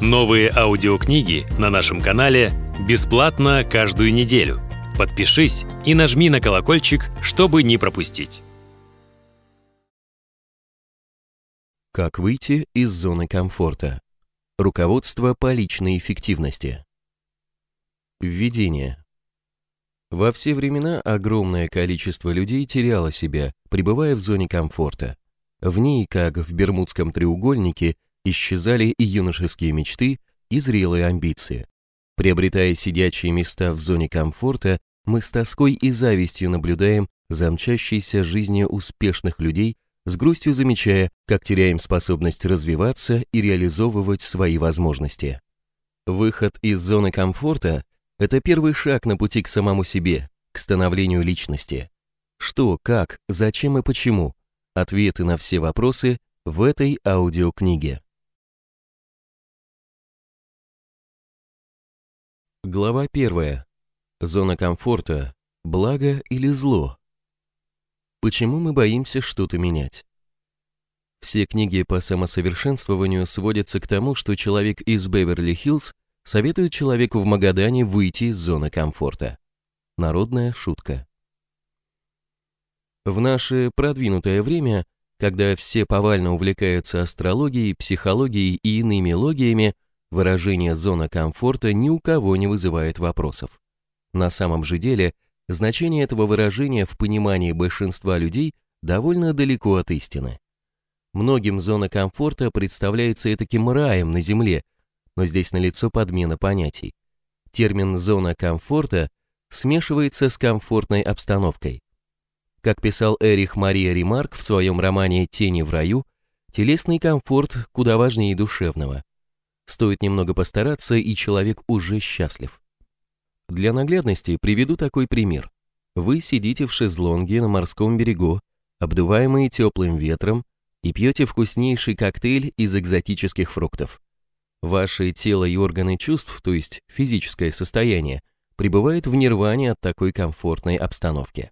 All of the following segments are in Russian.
Новые аудиокниги на нашем канале бесплатно каждую неделю. Подпишись и нажми на колокольчик, чтобы не пропустить. Как выйти из зоны комфорта? Руководство по личной эффективности. Введение. Во все времена огромное количество людей теряло себя, пребывая в зоне комфорта. В ней, как в Бермудском треугольнике, исчезали и юношеские мечты, и зрелые амбиции. Приобретая сидячие места в зоне комфорта, мы с тоской и завистью наблюдаем за мчащейся жизнью успешных людей, с грустью замечая, как теряем способность развиваться и реализовывать свои возможности. Выход из зоны комфорта – это первый шаг на пути к самому себе, к становлению личности. Что, как, зачем и почему – ответы на все вопросы в этой аудиокниге. Глава 1. Зона комфорта. Благо или зло? Почему мы боимся что-то менять? Все книги по самосовершенствованию сводятся к тому, что человек из Беверли-Хиллз советует человеку в Магадане выйти из зоны комфорта. Народная шутка. В наше продвинутое время, когда все повально увлекаются астрологией, психологией и иными логиями, Выражение «зона комфорта» ни у кого не вызывает вопросов. На самом же деле, значение этого выражения в понимании большинства людей довольно далеко от истины. Многим зона комфорта представляется этаким раем на земле, но здесь налицо подмена понятий. Термин «зона комфорта» смешивается с комфортной обстановкой. Как писал Эрих Мария Ремарк в своем романе «Тени в раю», телесный комфорт куда важнее душевного. Стоит немного постараться, и человек уже счастлив. Для наглядности приведу такой пример. Вы сидите в шезлонге на морском берегу, обдуваемые теплым ветром, и пьете вкуснейший коктейль из экзотических фруктов. Ваше тело и органы чувств, то есть физическое состояние, пребывает в нирване от такой комфортной обстановки.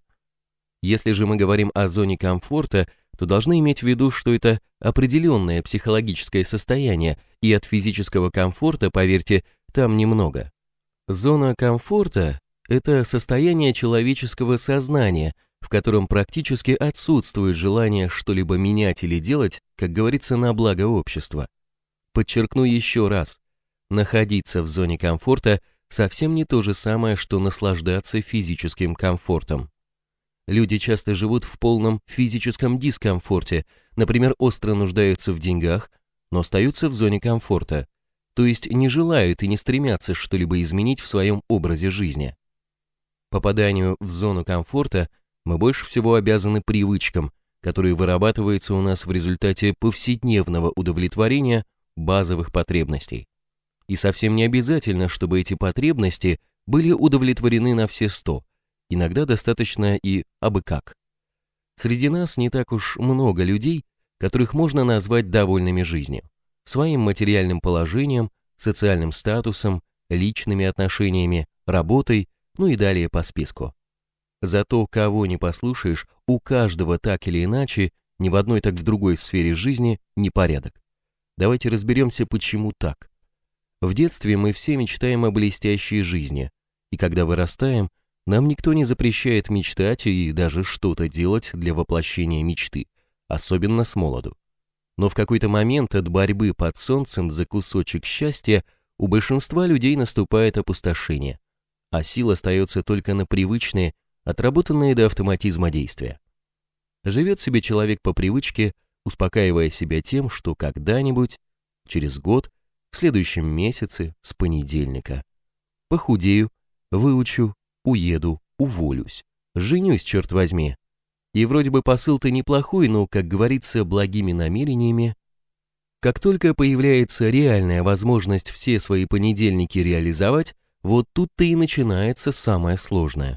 Если же мы говорим о зоне комфорта, то должны иметь в виду, что это определенное психологическое состояние, и от физического комфорта, поверьте, там немного. Зона комфорта – это состояние человеческого сознания, в котором практически отсутствует желание что-либо менять или делать, как говорится, на благо общества. Подчеркну еще раз, находиться в зоне комфорта совсем не то же самое, что наслаждаться физическим комфортом. Люди часто живут в полном физическом дискомфорте, например, остро нуждаются в деньгах, но остаются в зоне комфорта, то есть не желают и не стремятся что-либо изменить в своем образе жизни. Попаданию в зону комфорта мы больше всего обязаны привычкам, которые вырабатываются у нас в результате повседневного удовлетворения базовых потребностей. И совсем не обязательно, чтобы эти потребности были удовлетворены на все сто. Иногда достаточно и абы как. Среди нас не так уж много людей, которых можно назвать довольными жизнью, своим материальным положением, социальным статусом, личными отношениями, работой, ну и далее по списку. Зато кого не послушаешь, у каждого так или иначе, ни в одной, так в другой сфере жизни, непорядок. Давайте разберемся, почему так. В детстве мы все мечтаем о блестящей жизни, и когда вырастаем, нам никто не запрещает мечтать и даже что-то делать для воплощения мечты – особенно с молоду. Но в какой-то момент от борьбы под солнцем за кусочек счастья у большинства людей наступает опустошение, а сил остается только на привычные, отработанные до автоматизма действия. Живет себе человек по привычке, успокаивая себя тем, что когда-нибудь, через год, в следующем месяце, с понедельника, похудею, выучу, уеду, уволюсь, женюсь, черт возьми, и вроде бы посыл-то неплохой, но, как говорится, благими намерениями. Как только появляется реальная возможность все свои понедельники реализовать, вот тут-то и начинается самое сложное.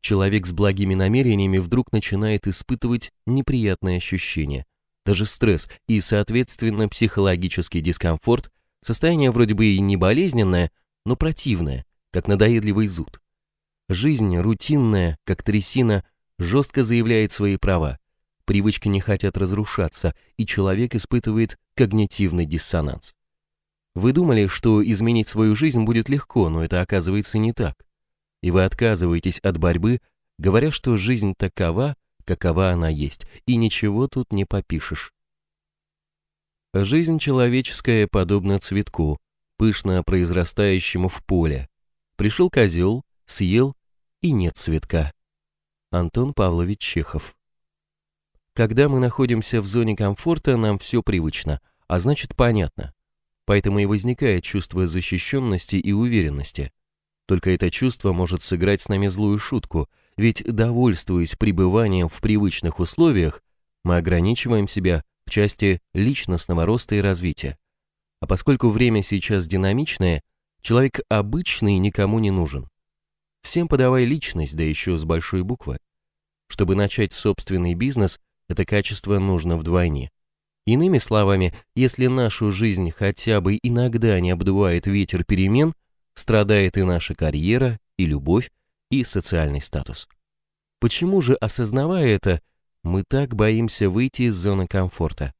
Человек с благими намерениями вдруг начинает испытывать неприятные ощущения, даже стресс и, соответственно, психологический дискомфорт, состояние вроде бы и не болезненное, но противное, как надоедливый зуд. Жизнь рутинная, как трясина, жестко заявляет свои права. Привычки не хотят разрушаться, и человек испытывает когнитивный диссонанс. Вы думали, что изменить свою жизнь будет легко, но это оказывается не так. И вы отказываетесь от борьбы, говоря, что жизнь такова, какова она есть, и ничего тут не попишешь. Жизнь человеческая подобна цветку, пышно произрастающему в поле. Пришел козел, съел и нет цветка. Антон Павлович Чехов. Когда мы находимся в зоне комфорта, нам все привычно, а значит понятно. Поэтому и возникает чувство защищенности и уверенности. Только это чувство может сыграть с нами злую шутку, ведь, довольствуясь пребыванием в привычных условиях, мы ограничиваем себя в части личностного роста и развития. А поскольку время сейчас динамичное, человек обычный никому не нужен. Всем подавай личность, да еще с большой буквы. Чтобы начать собственный бизнес, это качество нужно вдвойне. Иными словами, если нашу жизнь хотя бы иногда не обдувает ветер перемен, страдает и наша карьера, и любовь, и социальный статус. Почему же, осознавая это, мы так боимся выйти из зоны комфорта?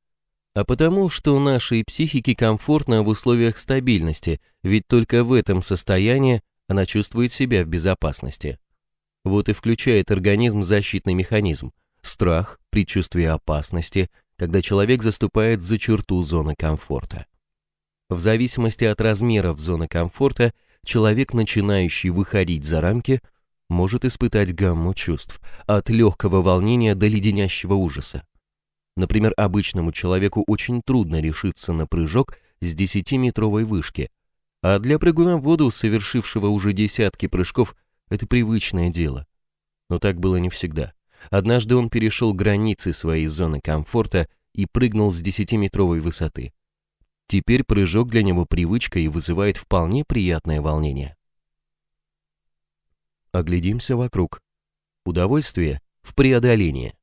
А потому, что нашей психике комфортно в условиях стабильности, ведь только в этом состоянии она чувствует себя в безопасности. Вот и включает организм защитный механизм – страх, предчувствие опасности, когда человек заступает за черту зоны комфорта. В зависимости от размеров зоны комфорта, человек, начинающий выходить за рамки, может испытать гамму чувств, от легкого волнения до леденящего ужаса. Например, обычному человеку очень трудно решиться на прыжок с 10-метровой вышки, а для прыгуна в воду, совершившего уже десятки прыжков, это привычное дело. Но так было не всегда. Однажды он перешел границы своей зоны комфорта и прыгнул с десятиметровой высоты. Теперь прыжок для него привычка и вызывает вполне приятное волнение. Оглядимся вокруг. Удовольствие в преодолении.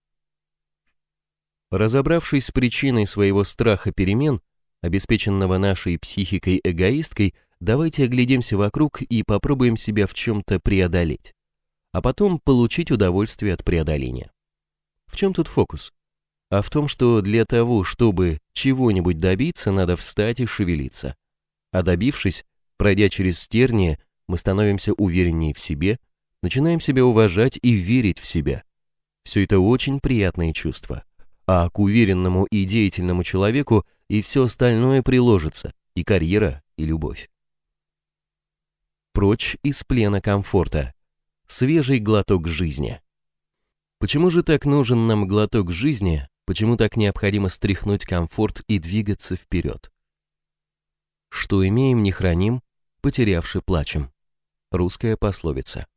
Разобравшись с причиной своего страха перемен, обеспеченного нашей психикой-эгоисткой, Давайте оглядимся вокруг и попробуем себя в чем-то преодолеть, а потом получить удовольствие от преодоления. В чем тут фокус? А в том, что для того, чтобы чего-нибудь добиться, надо встать и шевелиться. А добившись, пройдя через стерни, мы становимся увереннее в себе, начинаем себя уважать и верить в себя. Все это очень приятные чувства. А к уверенному и деятельному человеку и все остальное приложится, и карьера, и любовь прочь из плена комфорта. Свежий глоток жизни. Почему же так нужен нам глоток жизни? Почему так необходимо стряхнуть комфорт и двигаться вперед? Что имеем, не храним, потерявши плачем. Русская пословица.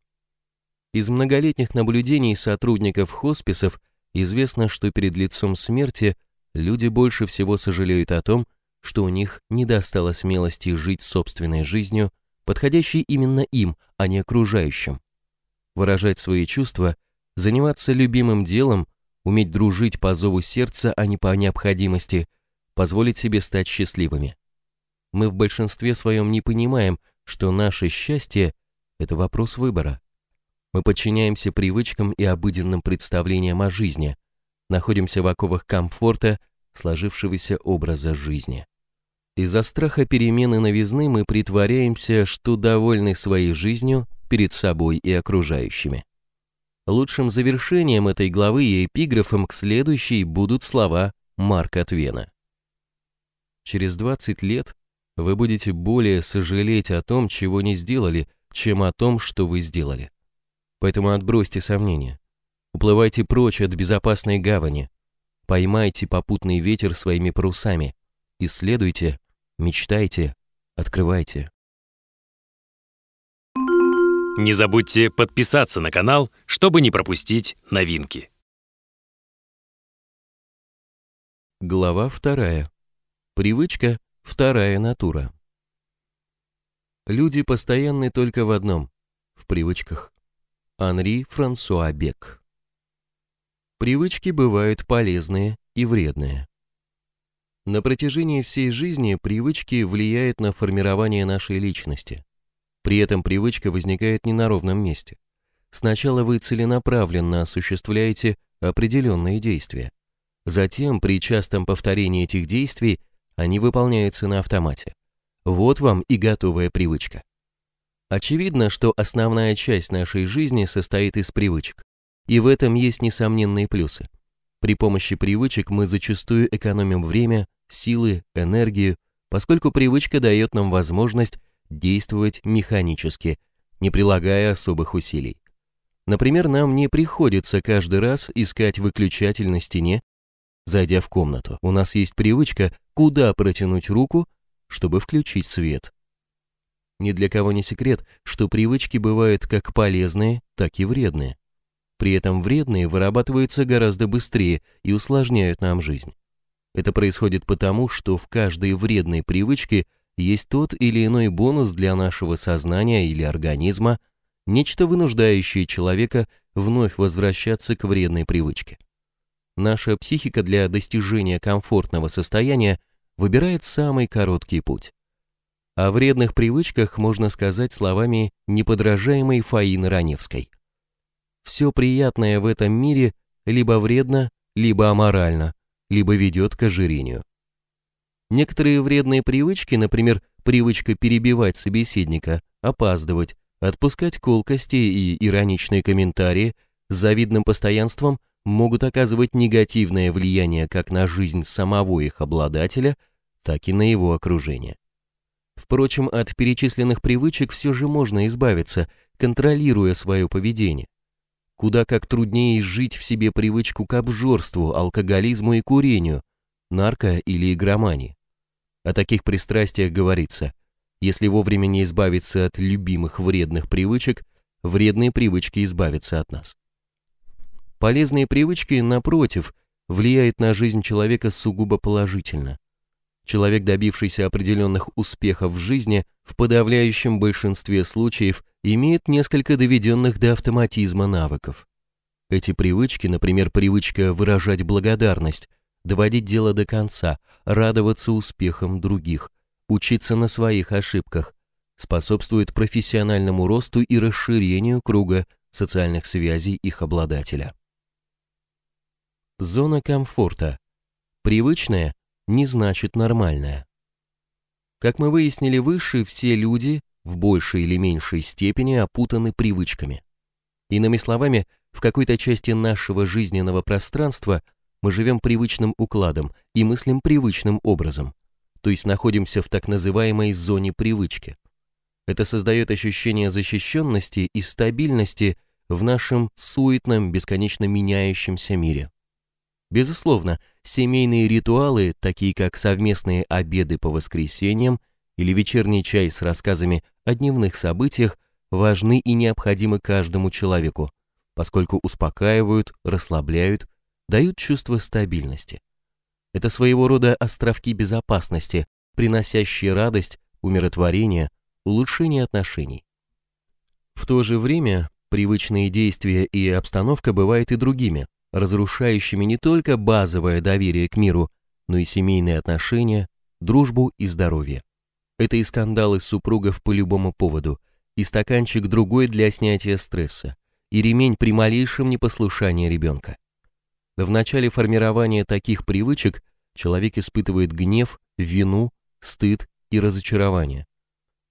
Из многолетних наблюдений сотрудников хосписов известно, что перед лицом смерти люди больше всего сожалеют о том, что у них не достало смелости жить собственной жизнью подходящий именно им, а не окружающим. Выражать свои чувства, заниматься любимым делом, уметь дружить по зову сердца, а не по необходимости, позволить себе стать счастливыми. Мы в большинстве своем не понимаем, что наше счастье – это вопрос выбора. Мы подчиняемся привычкам и обыденным представлениям о жизни, находимся в оковах комфорта, сложившегося образа жизни. Из-за страха перемены новизны мы притворяемся, что довольны своей жизнью перед собой и окружающими. Лучшим завершением этой главы и эпиграфом к следующей будут слова Марка Твена. Через 20 лет вы будете более сожалеть о том, чего не сделали, чем о том, что вы сделали. Поэтому отбросьте сомнения. Уплывайте прочь от безопасной гавани. Поймайте попутный ветер своими парусами. Исследуйте мечтайте, открывайте. Не забудьте подписаться на канал, чтобы не пропустить новинки. Глава вторая. Привычка – вторая натура. Люди постоянны только в одном – в привычках. Анри Франсуа Бек. Привычки бывают полезные и вредные. На протяжении всей жизни привычки влияют на формирование нашей личности. При этом привычка возникает не на ровном месте. Сначала вы целенаправленно осуществляете определенные действия. Затем, при частом повторении этих действий, они выполняются на автомате. Вот вам и готовая привычка. Очевидно, что основная часть нашей жизни состоит из привычек. И в этом есть несомненные плюсы. При помощи привычек мы зачастую экономим время, силы, энергию, поскольку привычка дает нам возможность действовать механически, не прилагая особых усилий. Например, нам не приходится каждый раз искать выключатель на стене, зайдя в комнату. У нас есть привычка, куда протянуть руку, чтобы включить свет. Ни для кого не секрет, что привычки бывают как полезные, так и вредные. При этом вредные вырабатываются гораздо быстрее и усложняют нам жизнь. Это происходит потому, что в каждой вредной привычке есть тот или иной бонус для нашего сознания или организма, нечто вынуждающее человека вновь возвращаться к вредной привычке. Наша психика для достижения комфортного состояния выбирает самый короткий путь. О вредных привычках можно сказать словами неподражаемой Фаины Раневской. «Все приятное в этом мире либо вредно, либо аморально, либо ведет к ожирению. Некоторые вредные привычки, например, привычка перебивать собеседника, опаздывать, отпускать колкости и ироничные комментарии с завидным постоянством могут оказывать негативное влияние как на жизнь самого их обладателя, так и на его окружение. Впрочем, от перечисленных привычек все же можно избавиться, контролируя свое поведение, Куда как труднее жить в себе привычку к обжорству, алкоголизму и курению, нарко- или игромании. О таких пристрастиях говорится, если вовремя не избавиться от любимых вредных привычек, вредные привычки избавятся от нас. Полезные привычки, напротив, влияют на жизнь человека сугубо положительно. Человек, добившийся определенных успехов в жизни – в подавляющем большинстве случаев имеет несколько доведенных до автоматизма навыков. Эти привычки, например, привычка выражать благодарность, доводить дело до конца, радоваться успехам других, учиться на своих ошибках, способствует профессиональному росту и расширению круга социальных связей их обладателя. Зона комфорта. Привычная не значит нормальная. Как мы выяснили выше, все люди в большей или меньшей степени опутаны привычками. Иными словами, в какой-то части нашего жизненного пространства мы живем привычным укладом и мыслим привычным образом, то есть находимся в так называемой зоне привычки. Это создает ощущение защищенности и стабильности в нашем суетном, бесконечно меняющемся мире. Безусловно, семейные ритуалы, такие как совместные обеды по воскресеньям или вечерний чай с рассказами о дневных событиях, важны и необходимы каждому человеку, поскольку успокаивают, расслабляют, дают чувство стабильности. Это своего рода островки безопасности, приносящие радость, умиротворение, улучшение отношений. В то же время привычные действия и обстановка бывают и другими, разрушающими не только базовое доверие к миру, но и семейные отношения, дружбу и здоровье. Это и скандалы супругов по любому поводу, и стаканчик другой для снятия стресса, и ремень при малейшем непослушании ребенка. В начале формирования таких привычек человек испытывает гнев, вину, стыд и разочарование.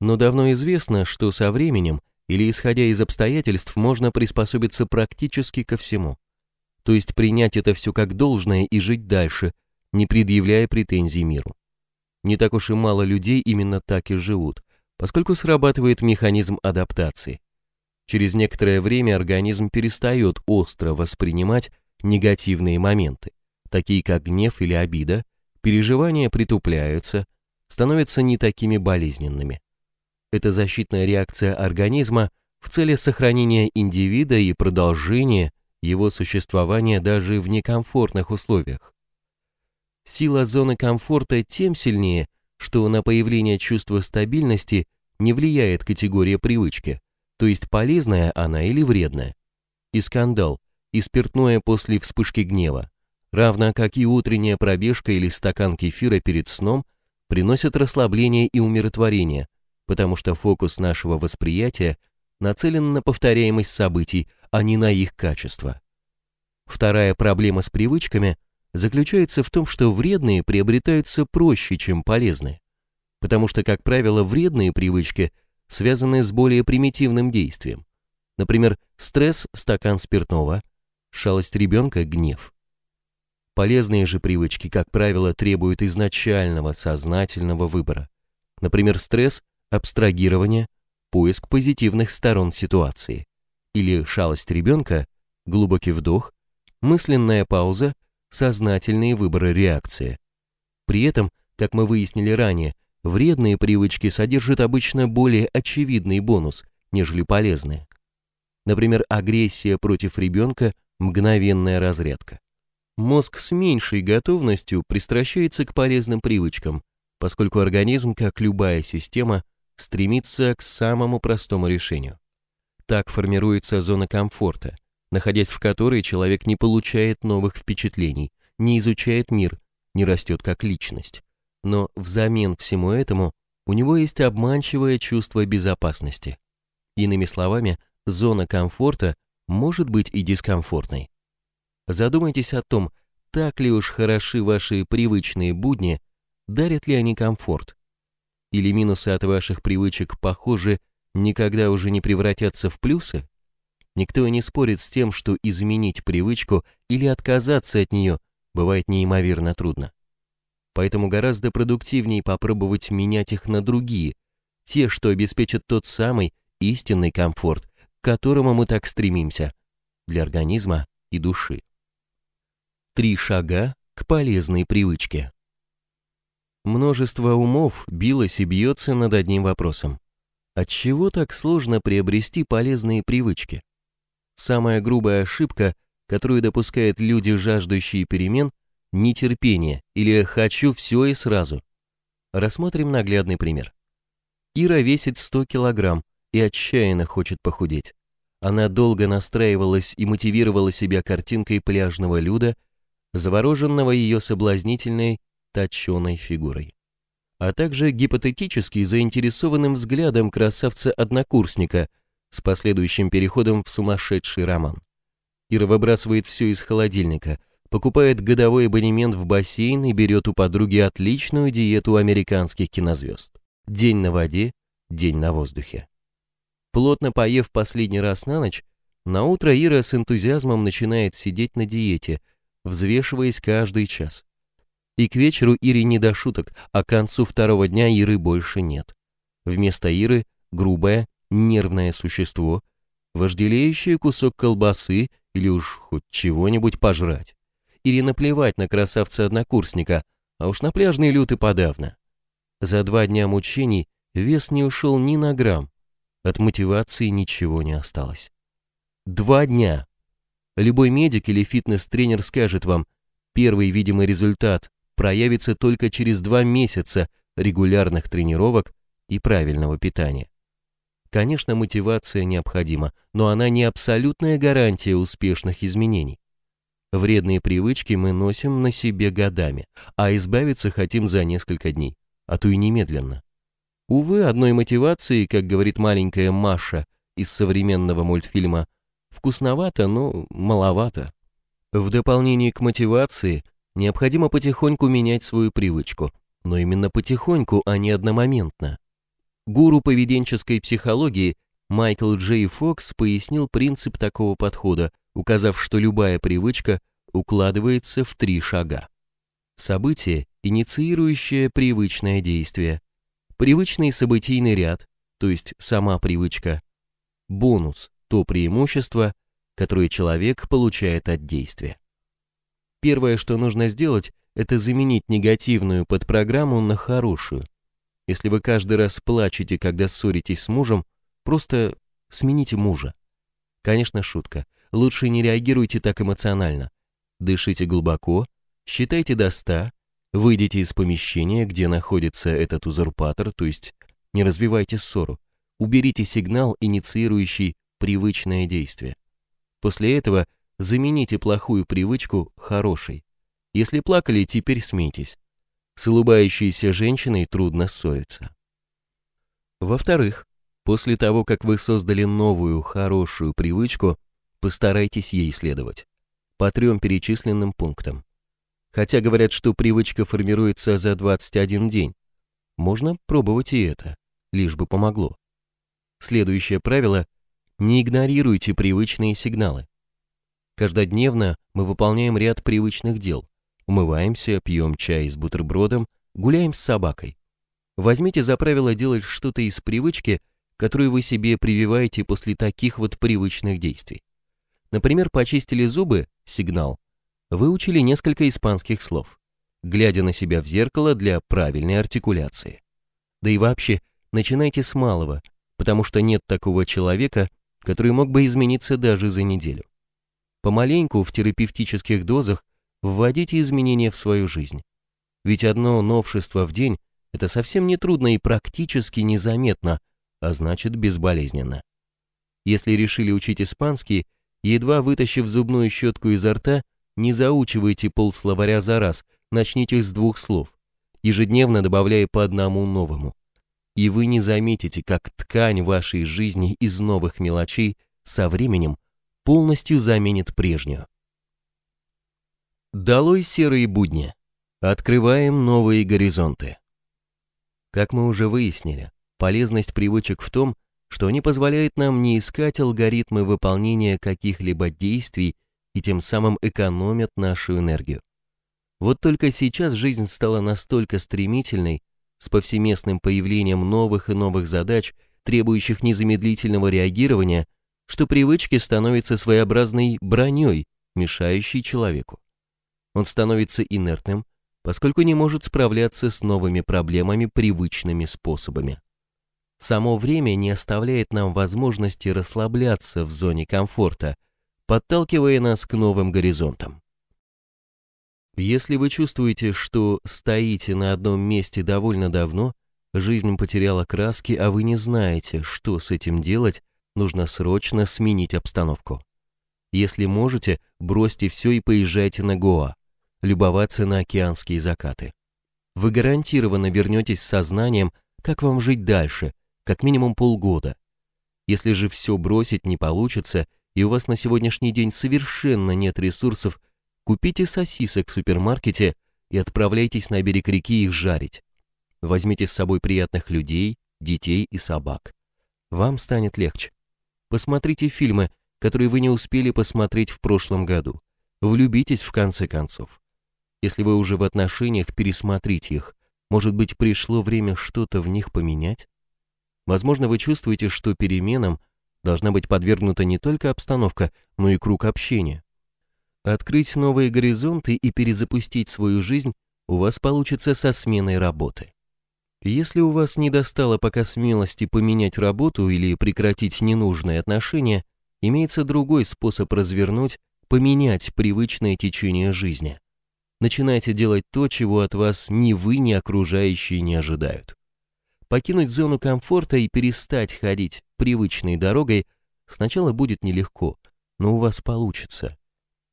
Но давно известно, что со временем или исходя из обстоятельств можно приспособиться практически ко всему то есть принять это все как должное и жить дальше, не предъявляя претензий миру. Не так уж и мало людей именно так и живут, поскольку срабатывает механизм адаптации. Через некоторое время организм перестает остро воспринимать негативные моменты, такие как гнев или обида, переживания притупляются, становятся не такими болезненными. Это защитная реакция организма в целях сохранения индивида и продолжения его существование даже в некомфортных условиях. Сила зоны комфорта тем сильнее, что на появление чувства стабильности не влияет категория привычки, то есть полезная она или вредная. И скандал, и спиртное после вспышки гнева, равно как и утренняя пробежка или стакан кефира перед сном приносят расслабление и умиротворение, потому что фокус нашего восприятия – нацелен на повторяемость событий, а не на их качество. Вторая проблема с привычками заключается в том, что вредные приобретаются проще, чем полезные, потому что, как правило, вредные привычки связаны с более примитивным действием. Например, стресс – стакан спиртного, шалость ребенка – гнев. Полезные же привычки, как правило, требуют изначального сознательного выбора. Например, стресс – абстрагирование – поиск позитивных сторон ситуации. Или шалость ребенка, глубокий вдох, мысленная пауза, сознательные выборы реакции. При этом, как мы выяснили ранее, вредные привычки содержат обычно более очевидный бонус, нежели полезные. Например, агрессия против ребенка – мгновенная разрядка. Мозг с меньшей готовностью пристращается к полезным привычкам, поскольку организм, как любая система, стремится к самому простому решению. Так формируется зона комфорта, находясь в которой человек не получает новых впечатлений, не изучает мир, не растет как личность. Но взамен всему этому у него есть обманчивое чувство безопасности. Иными словами, зона комфорта может быть и дискомфортной. Задумайтесь о том, так ли уж хороши ваши привычные будни, дарят ли они комфорт, или минусы от ваших привычек, похоже, никогда уже не превратятся в плюсы? Никто не спорит с тем, что изменить привычку или отказаться от нее бывает неимоверно трудно. Поэтому гораздо продуктивнее попробовать менять их на другие, те, что обеспечат тот самый истинный комфорт, к которому мы так стремимся, для организма и души. Три шага к полезной привычке. Множество умов билось и бьется над одним вопросом. Отчего так сложно приобрести полезные привычки? Самая грубая ошибка, которую допускают люди, жаждущие перемен, нетерпение или «хочу все и сразу». Рассмотрим наглядный пример. Ира весит 100 килограмм и отчаянно хочет похудеть. Она долго настраивалась и мотивировала себя картинкой пляжного люда, завороженного ее соблазнительной точеной фигурой, а также гипотетически заинтересованным взглядом красавца-однокурсника с последующим переходом в сумасшедший роман. Ира выбрасывает все из холодильника, покупает годовой абонемент в бассейн и берет у подруги отличную диету американских кинозвезд. День на воде, день на воздухе. Плотно поев последний раз на ночь, на утро Ира с энтузиазмом начинает сидеть на диете, взвешиваясь каждый час. И к вечеру Ире не до шуток, а к концу второго дня Иры больше нет. Вместо Иры – грубое, нервное существо, вожделеющее кусок колбасы или уж хоть чего-нибудь пожрать. Ире наплевать на красавца-однокурсника, а уж на пляжный лют подавно. За два дня мучений вес не ушел ни на грамм, от мотивации ничего не осталось. Два дня. Любой медик или фитнес-тренер скажет вам, первый видимый результат проявится только через два месяца регулярных тренировок и правильного питания. Конечно, мотивация необходима, но она не абсолютная гарантия успешных изменений. Вредные привычки мы носим на себе годами, а избавиться хотим за несколько дней, а то и немедленно. Увы, одной мотивации, как говорит маленькая Маша из современного мультфильма, вкусновато, но маловато. В дополнение к мотивации Необходимо потихоньку менять свою привычку, но именно потихоньку, а не одномоментно. Гуру поведенческой психологии Майкл Джей Фокс пояснил принцип такого подхода, указав, что любая привычка укладывается в три шага. Событие, инициирующее привычное действие. Привычный событийный ряд, то есть сама привычка. Бонус, то преимущество, которое человек получает от действия. Первое, что нужно сделать, это заменить негативную подпрограмму на хорошую. Если вы каждый раз плачете, когда ссоритесь с мужем, просто смените мужа. Конечно, шутка. Лучше не реагируйте так эмоционально. Дышите глубоко, считайте до 100, выйдите из помещения, где находится этот узурпатор, то есть не развивайте ссору. Уберите сигнал, инициирующий привычное действие. После этого – Замените плохую привычку хорошей. Если плакали, теперь смейтесь. С улыбающейся женщиной трудно ссориться. Во-вторых, после того, как вы создали новую хорошую привычку, постарайтесь ей следовать. По трем перечисленным пунктам. Хотя говорят, что привычка формируется за 21 день. Можно пробовать и это, лишь бы помогло. Следующее правило – не игнорируйте привычные сигналы. Каждодневно мы выполняем ряд привычных дел. Умываемся, пьем чай с бутербродом, гуляем с собакой. Возьмите за правило делать что-то из привычки, которую вы себе прививаете после таких вот привычных действий. Например, почистили зубы – сигнал. Выучили несколько испанских слов, глядя на себя в зеркало для правильной артикуляции. Да и вообще, начинайте с малого, потому что нет такого человека, который мог бы измениться даже за неделю. Помаленьку в терапевтических дозах вводите изменения в свою жизнь. Ведь одно новшество в день – это совсем не трудно и практически незаметно, а значит безболезненно. Если решили учить испанский, едва вытащив зубную щетку изо рта, не заучивайте полсловаря за раз, начните с двух слов, ежедневно добавляя по одному новому. И вы не заметите, как ткань вашей жизни из новых мелочей со временем – полностью заменит прежнюю. Долой серые будни. Открываем новые горизонты. Как мы уже выяснили, полезность привычек в том, что они позволяют нам не искать алгоритмы выполнения каких-либо действий и тем самым экономят нашу энергию. Вот только сейчас жизнь стала настолько стремительной, с повсеместным появлением новых и новых задач, требующих незамедлительного реагирования – что привычки становятся своеобразной броней, мешающей человеку. Он становится инертным, поскольку не может справляться с новыми проблемами привычными способами. Само время не оставляет нам возможности расслабляться в зоне комфорта, подталкивая нас к новым горизонтам. Если вы чувствуете, что стоите на одном месте довольно давно, жизнь потеряла краски, а вы не знаете, что с этим делать, Нужно срочно сменить обстановку. Если можете, бросьте все и поезжайте на Гоа, любоваться на океанские закаты. Вы гарантированно вернетесь с сознанием, как вам жить дальше, как минимум полгода. Если же все бросить не получится, и у вас на сегодняшний день совершенно нет ресурсов, купите сосисок в супермаркете и отправляйтесь на берег реки их жарить. Возьмите с собой приятных людей, детей и собак. Вам станет легче. Посмотрите фильмы, которые вы не успели посмотреть в прошлом году. Влюбитесь в конце концов. Если вы уже в отношениях, пересмотрите их. Может быть, пришло время что-то в них поменять? Возможно, вы чувствуете, что переменам должна быть подвергнута не только обстановка, но и круг общения. Открыть новые горизонты и перезапустить свою жизнь у вас получится со сменой работы. Если у вас не достало пока смелости поменять работу или прекратить ненужные отношения, имеется другой способ развернуть, поменять привычное течение жизни. Начинайте делать то, чего от вас ни вы, ни окружающие не ожидают. Покинуть зону комфорта и перестать ходить привычной дорогой сначала будет нелегко, но у вас получится.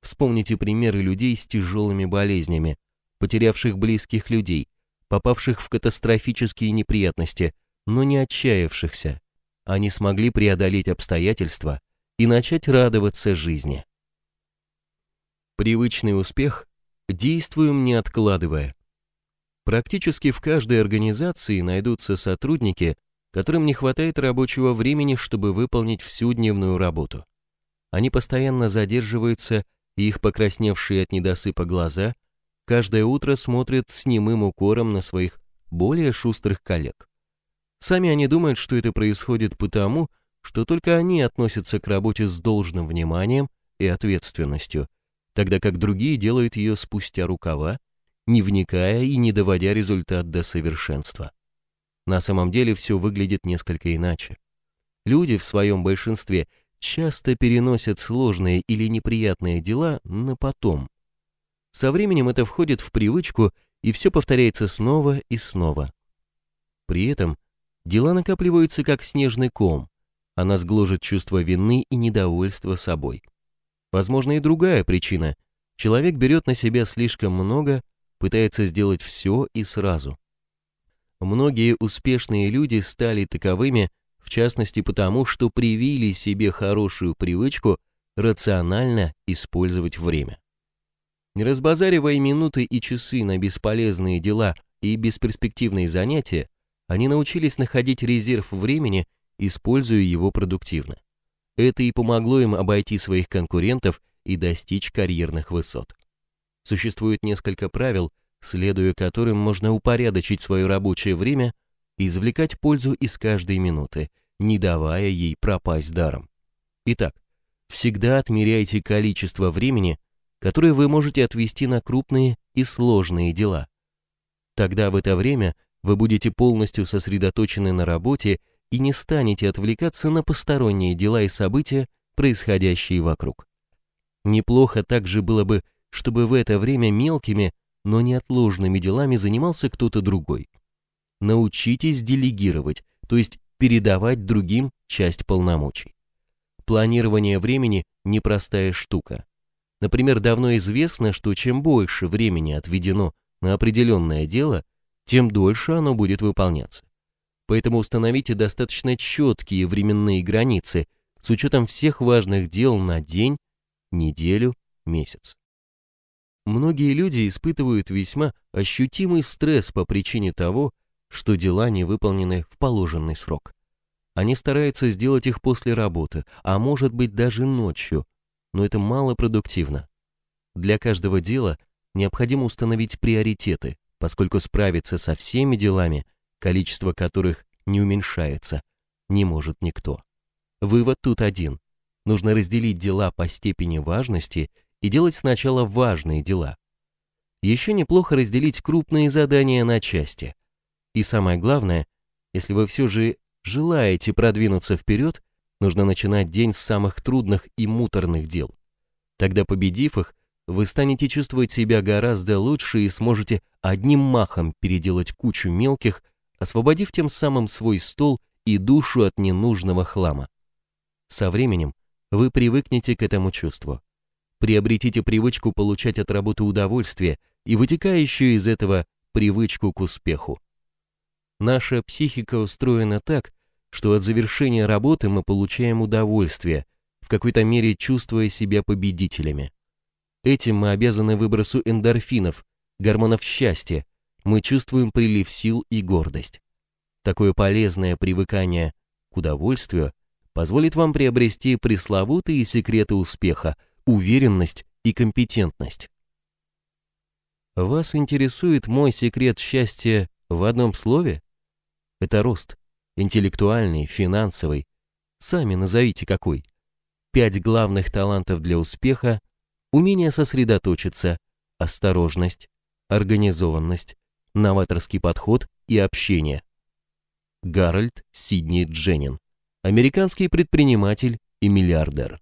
Вспомните примеры людей с тяжелыми болезнями, потерявших близких людей, попавших в катастрофические неприятности, но не отчаявшихся. Они смогли преодолеть обстоятельства и начать радоваться жизни. Привычный успех действуем не откладывая. Практически в каждой организации найдутся сотрудники, которым не хватает рабочего времени, чтобы выполнить всю дневную работу. Они постоянно задерживаются, и их покрасневшие от недосыпа глаза каждое утро смотрят с немым укором на своих более шустрых коллег. Сами они думают, что это происходит потому, что только они относятся к работе с должным вниманием и ответственностью, тогда как другие делают ее спустя рукава, не вникая и не доводя результат до совершенства. На самом деле все выглядит несколько иначе. Люди в своем большинстве часто переносят сложные или неприятные дела на потом, со временем это входит в привычку, и все повторяется снова и снова. При этом дела накапливаются как снежный ком. Она сгложит чувство вины и недовольства собой. Возможно и другая причина. Человек берет на себя слишком много, пытается сделать все и сразу. Многие успешные люди стали таковыми, в частности потому, что привили себе хорошую привычку рационально использовать время. Не разбазаривая минуты и часы на бесполезные дела и бесперспективные занятия, они научились находить резерв времени, используя его продуктивно. Это и помогло им обойти своих конкурентов и достичь карьерных высот. Существует несколько правил, следуя которым можно упорядочить свое рабочее время и извлекать пользу из каждой минуты, не давая ей пропасть даром. Итак, всегда отмеряйте количество времени, которые вы можете отвести на крупные и сложные дела. Тогда в это время вы будете полностью сосредоточены на работе и не станете отвлекаться на посторонние дела и события, происходящие вокруг. Неплохо также было бы, чтобы в это время мелкими, но неотложными делами занимался кто-то другой. Научитесь делегировать, то есть передавать другим часть полномочий. Планирование времени – непростая штука. Например, давно известно, что чем больше времени отведено на определенное дело, тем дольше оно будет выполняться. Поэтому установите достаточно четкие временные границы с учетом всех важных дел на день, неделю, месяц. Многие люди испытывают весьма ощутимый стресс по причине того, что дела не выполнены в положенный срок. Они стараются сделать их после работы, а может быть даже ночью – но это малопродуктивно. Для каждого дела необходимо установить приоритеты, поскольку справиться со всеми делами, количество которых не уменьшается, не может никто. Вывод тут один. Нужно разделить дела по степени важности и делать сначала важные дела. Еще неплохо разделить крупные задания на части. И самое главное, если вы все же желаете продвинуться вперед – нужно начинать день с самых трудных и муторных дел. Тогда, победив их, вы станете чувствовать себя гораздо лучше и сможете одним махом переделать кучу мелких, освободив тем самым свой стол и душу от ненужного хлама. Со временем вы привыкнете к этому чувству. Приобретите привычку получать от работы удовольствие и вытекающую из этого привычку к успеху. Наша психика устроена так, что от завершения работы мы получаем удовольствие, в какой-то мере чувствуя себя победителями. Этим мы обязаны выбросу эндорфинов, гормонов счастья, мы чувствуем прилив сил и гордость. Такое полезное привыкание к удовольствию позволит вам приобрести пресловутые секреты успеха, уверенность и компетентность. Вас интересует мой секрет счастья в одном слове? Это рост интеллектуальный, финансовый, сами назовите какой. Пять главных талантов для успеха – умение сосредоточиться, осторожность, организованность, новаторский подход и общение. Гарольд Сидни Дженнин, американский предприниматель и миллиардер.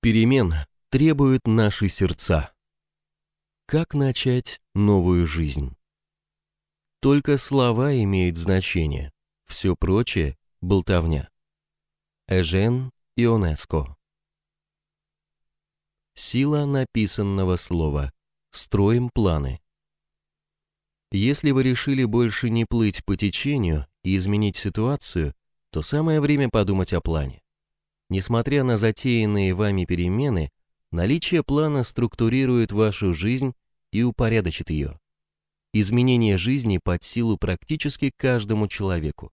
Перемен требуют наши сердца. Как начать новую жизнь? Только слова имеют значение, все прочее – болтовня. Эжен Ионеско Сила написанного слова. Строим планы. Если вы решили больше не плыть по течению и изменить ситуацию, то самое время подумать о плане. Несмотря на затеянные вами перемены – Наличие плана структурирует вашу жизнь и упорядочит ее. Изменение жизни под силу практически каждому человеку.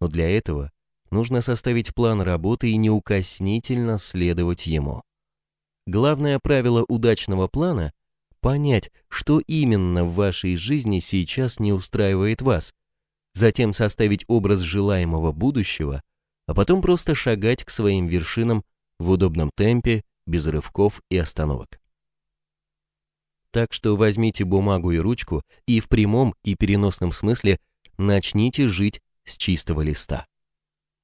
Но для этого нужно составить план работы и неукоснительно следовать ему. Главное правило удачного плана – понять, что именно в вашей жизни сейчас не устраивает вас, затем составить образ желаемого будущего, а потом просто шагать к своим вершинам в удобном темпе без рывков и остановок. Так что возьмите бумагу и ручку и в прямом и переносном смысле начните жить с чистого листа.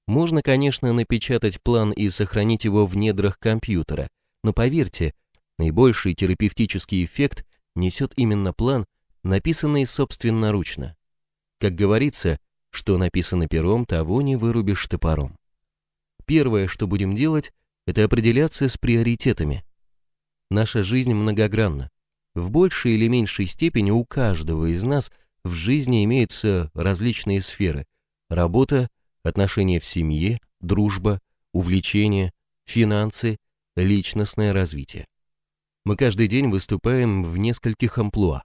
Можно, конечно, напечатать план и сохранить его в недрах компьютера, но поверьте, наибольший терапевтический эффект несет именно план, написанный собственноручно. Как говорится, что написано пером, того не вырубишь топором. Первое, что будем делать, это определяться с приоритетами. Наша жизнь многогранна. В большей или меньшей степени у каждого из нас в жизни имеются различные сферы. Работа, отношения в семье, дружба, увлечения, финансы, личностное развитие. Мы каждый день выступаем в нескольких амплуа.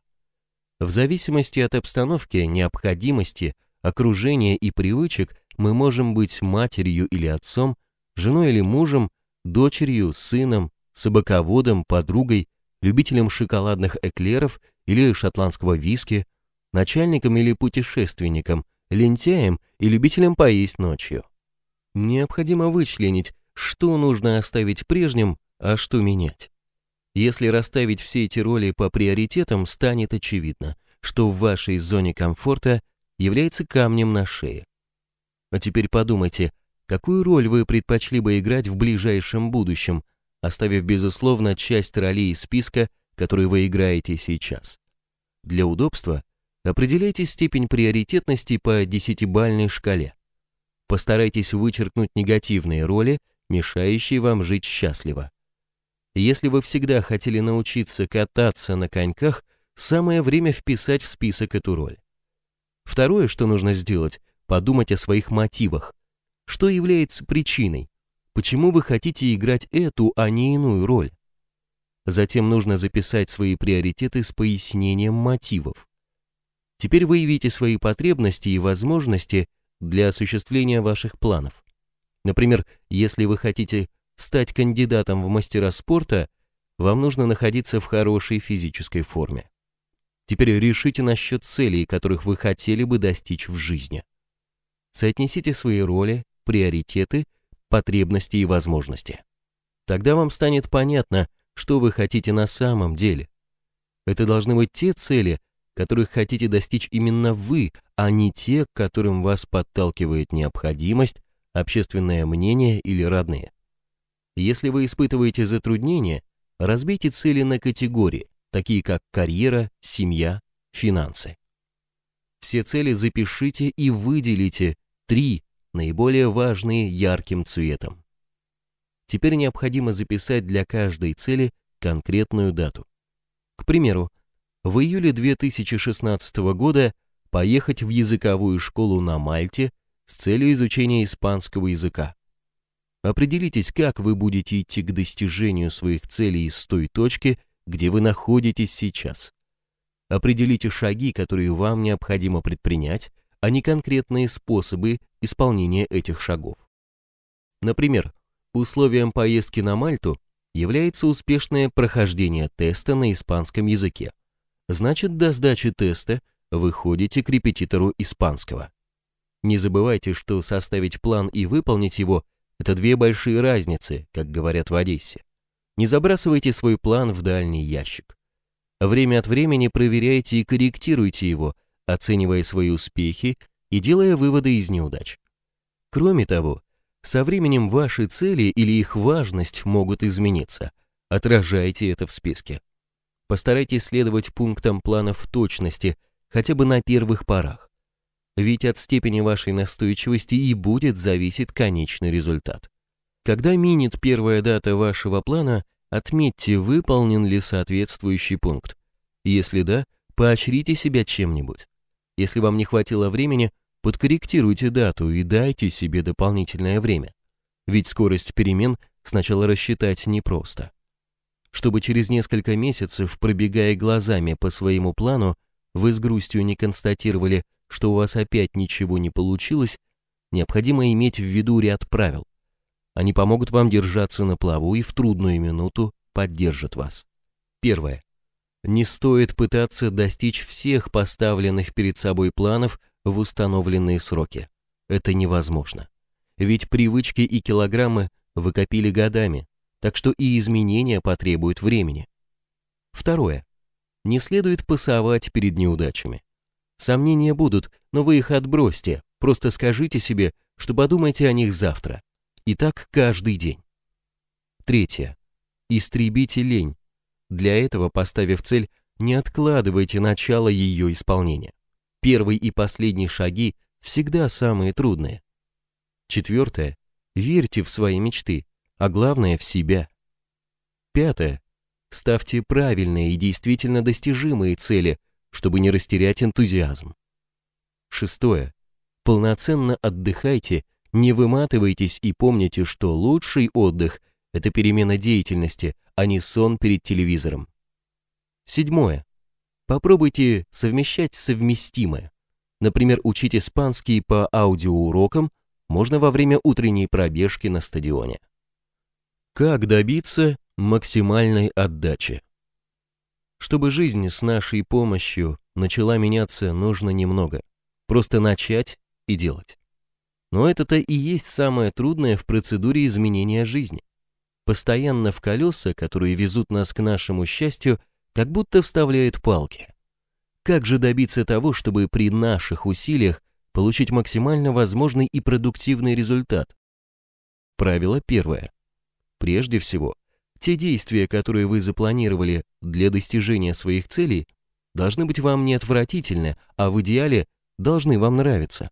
В зависимости от обстановки, необходимости, окружения и привычек мы можем быть матерью или отцом, женой или мужем, дочерью, сыном, собаководом, подругой, любителем шоколадных эклеров или шотландского виски, начальником или путешественником, лентяем и любителем поесть ночью. Необходимо вычленить, что нужно оставить прежним, а что менять. Если расставить все эти роли по приоритетам, станет очевидно, что в вашей зоне комфорта является камнем на шее. А теперь подумайте, Какую роль вы предпочли бы играть в ближайшем будущем, оставив, безусловно, часть ролей из списка, которые вы играете сейчас? Для удобства определяйте степень приоритетности по десятибальной шкале. Постарайтесь вычеркнуть негативные роли, мешающие вам жить счастливо. Если вы всегда хотели научиться кататься на коньках, самое время вписать в список эту роль. Второе, что нужно сделать, подумать о своих мотивах. Что является причиной? Почему вы хотите играть эту, а не иную роль? Затем нужно записать свои приоритеты с пояснением мотивов. Теперь выявите свои потребности и возможности для осуществления ваших планов. Например, если вы хотите стать кандидатом в мастера спорта, вам нужно находиться в хорошей физической форме. Теперь решите насчет целей, которых вы хотели бы достичь в жизни. Соотнесите свои роли приоритеты, потребности и возможности. Тогда вам станет понятно, что вы хотите на самом деле. Это должны быть те цели, которых хотите достичь именно вы, а не те, к которым вас подталкивает необходимость, общественное мнение или родные. Если вы испытываете затруднения, разбейте цели на категории, такие как карьера, семья, финансы. Все цели запишите и выделите 3, наиболее важные ярким цветом. Теперь необходимо записать для каждой цели конкретную дату. К примеру, в июле 2016 года поехать в языковую школу на Мальте с целью изучения испанского языка. Определитесь, как вы будете идти к достижению своих целей из той точки, где вы находитесь сейчас. Определите шаги, которые вам необходимо предпринять, а не конкретные способы исполнения этих шагов. Например, условием поездки на Мальту является успешное прохождение теста на испанском языке. Значит, до сдачи теста вы ходите к репетитору испанского. Не забывайте, что составить план и выполнить его – это две большие разницы, как говорят в Одессе. Не забрасывайте свой план в дальний ящик. Время от времени проверяйте и корректируйте его – оценивая свои успехи и делая выводы из неудач. Кроме того, со временем ваши цели или их важность могут измениться. Отражайте это в списке. Постарайтесь следовать пунктам плана в точности, хотя бы на первых порах. Ведь от степени вашей настойчивости и будет зависеть конечный результат. Когда минит первая дата вашего плана, отметьте, выполнен ли соответствующий пункт. Если да, поощрите себя чем-нибудь. Если вам не хватило времени, подкорректируйте дату и дайте себе дополнительное время. Ведь скорость перемен сначала рассчитать непросто. Чтобы через несколько месяцев, пробегая глазами по своему плану, вы с грустью не констатировали, что у вас опять ничего не получилось, необходимо иметь в виду ряд правил. Они помогут вам держаться на плаву и в трудную минуту поддержат вас. Первое не стоит пытаться достичь всех поставленных перед собой планов в установленные сроки. Это невозможно. Ведь привычки и килограммы вы копили годами, так что и изменения потребуют времени. Второе. Не следует пасовать перед неудачами. Сомнения будут, но вы их отбросьте, просто скажите себе, что подумайте о них завтра. И так каждый день. Третье. Истребите лень, для этого поставив цель «не откладывайте начало ее исполнения». Первые и последние шаги всегда самые трудные. Четвертое. Верьте в свои мечты, а главное в себя. Пятое. Ставьте правильные и действительно достижимые цели, чтобы не растерять энтузиазм. Шестое. Полноценно отдыхайте, не выматывайтесь и помните, что лучший отдых это перемена деятельности, а не сон перед телевизором. Седьмое. Попробуйте совмещать совместимое. Например, учить испанский по аудиоурокам можно во время утренней пробежки на стадионе. Как добиться максимальной отдачи? Чтобы жизнь с нашей помощью начала меняться, нужно немного. Просто начать и делать. Но это-то и есть самое трудное в процедуре изменения жизни постоянно в колеса, которые везут нас к нашему счастью, как будто вставляют палки. Как же добиться того, чтобы при наших усилиях получить максимально возможный и продуктивный результат? Правило первое. Прежде всего, те действия, которые вы запланировали для достижения своих целей, должны быть вам не отвратительны, а в идеале должны вам нравиться.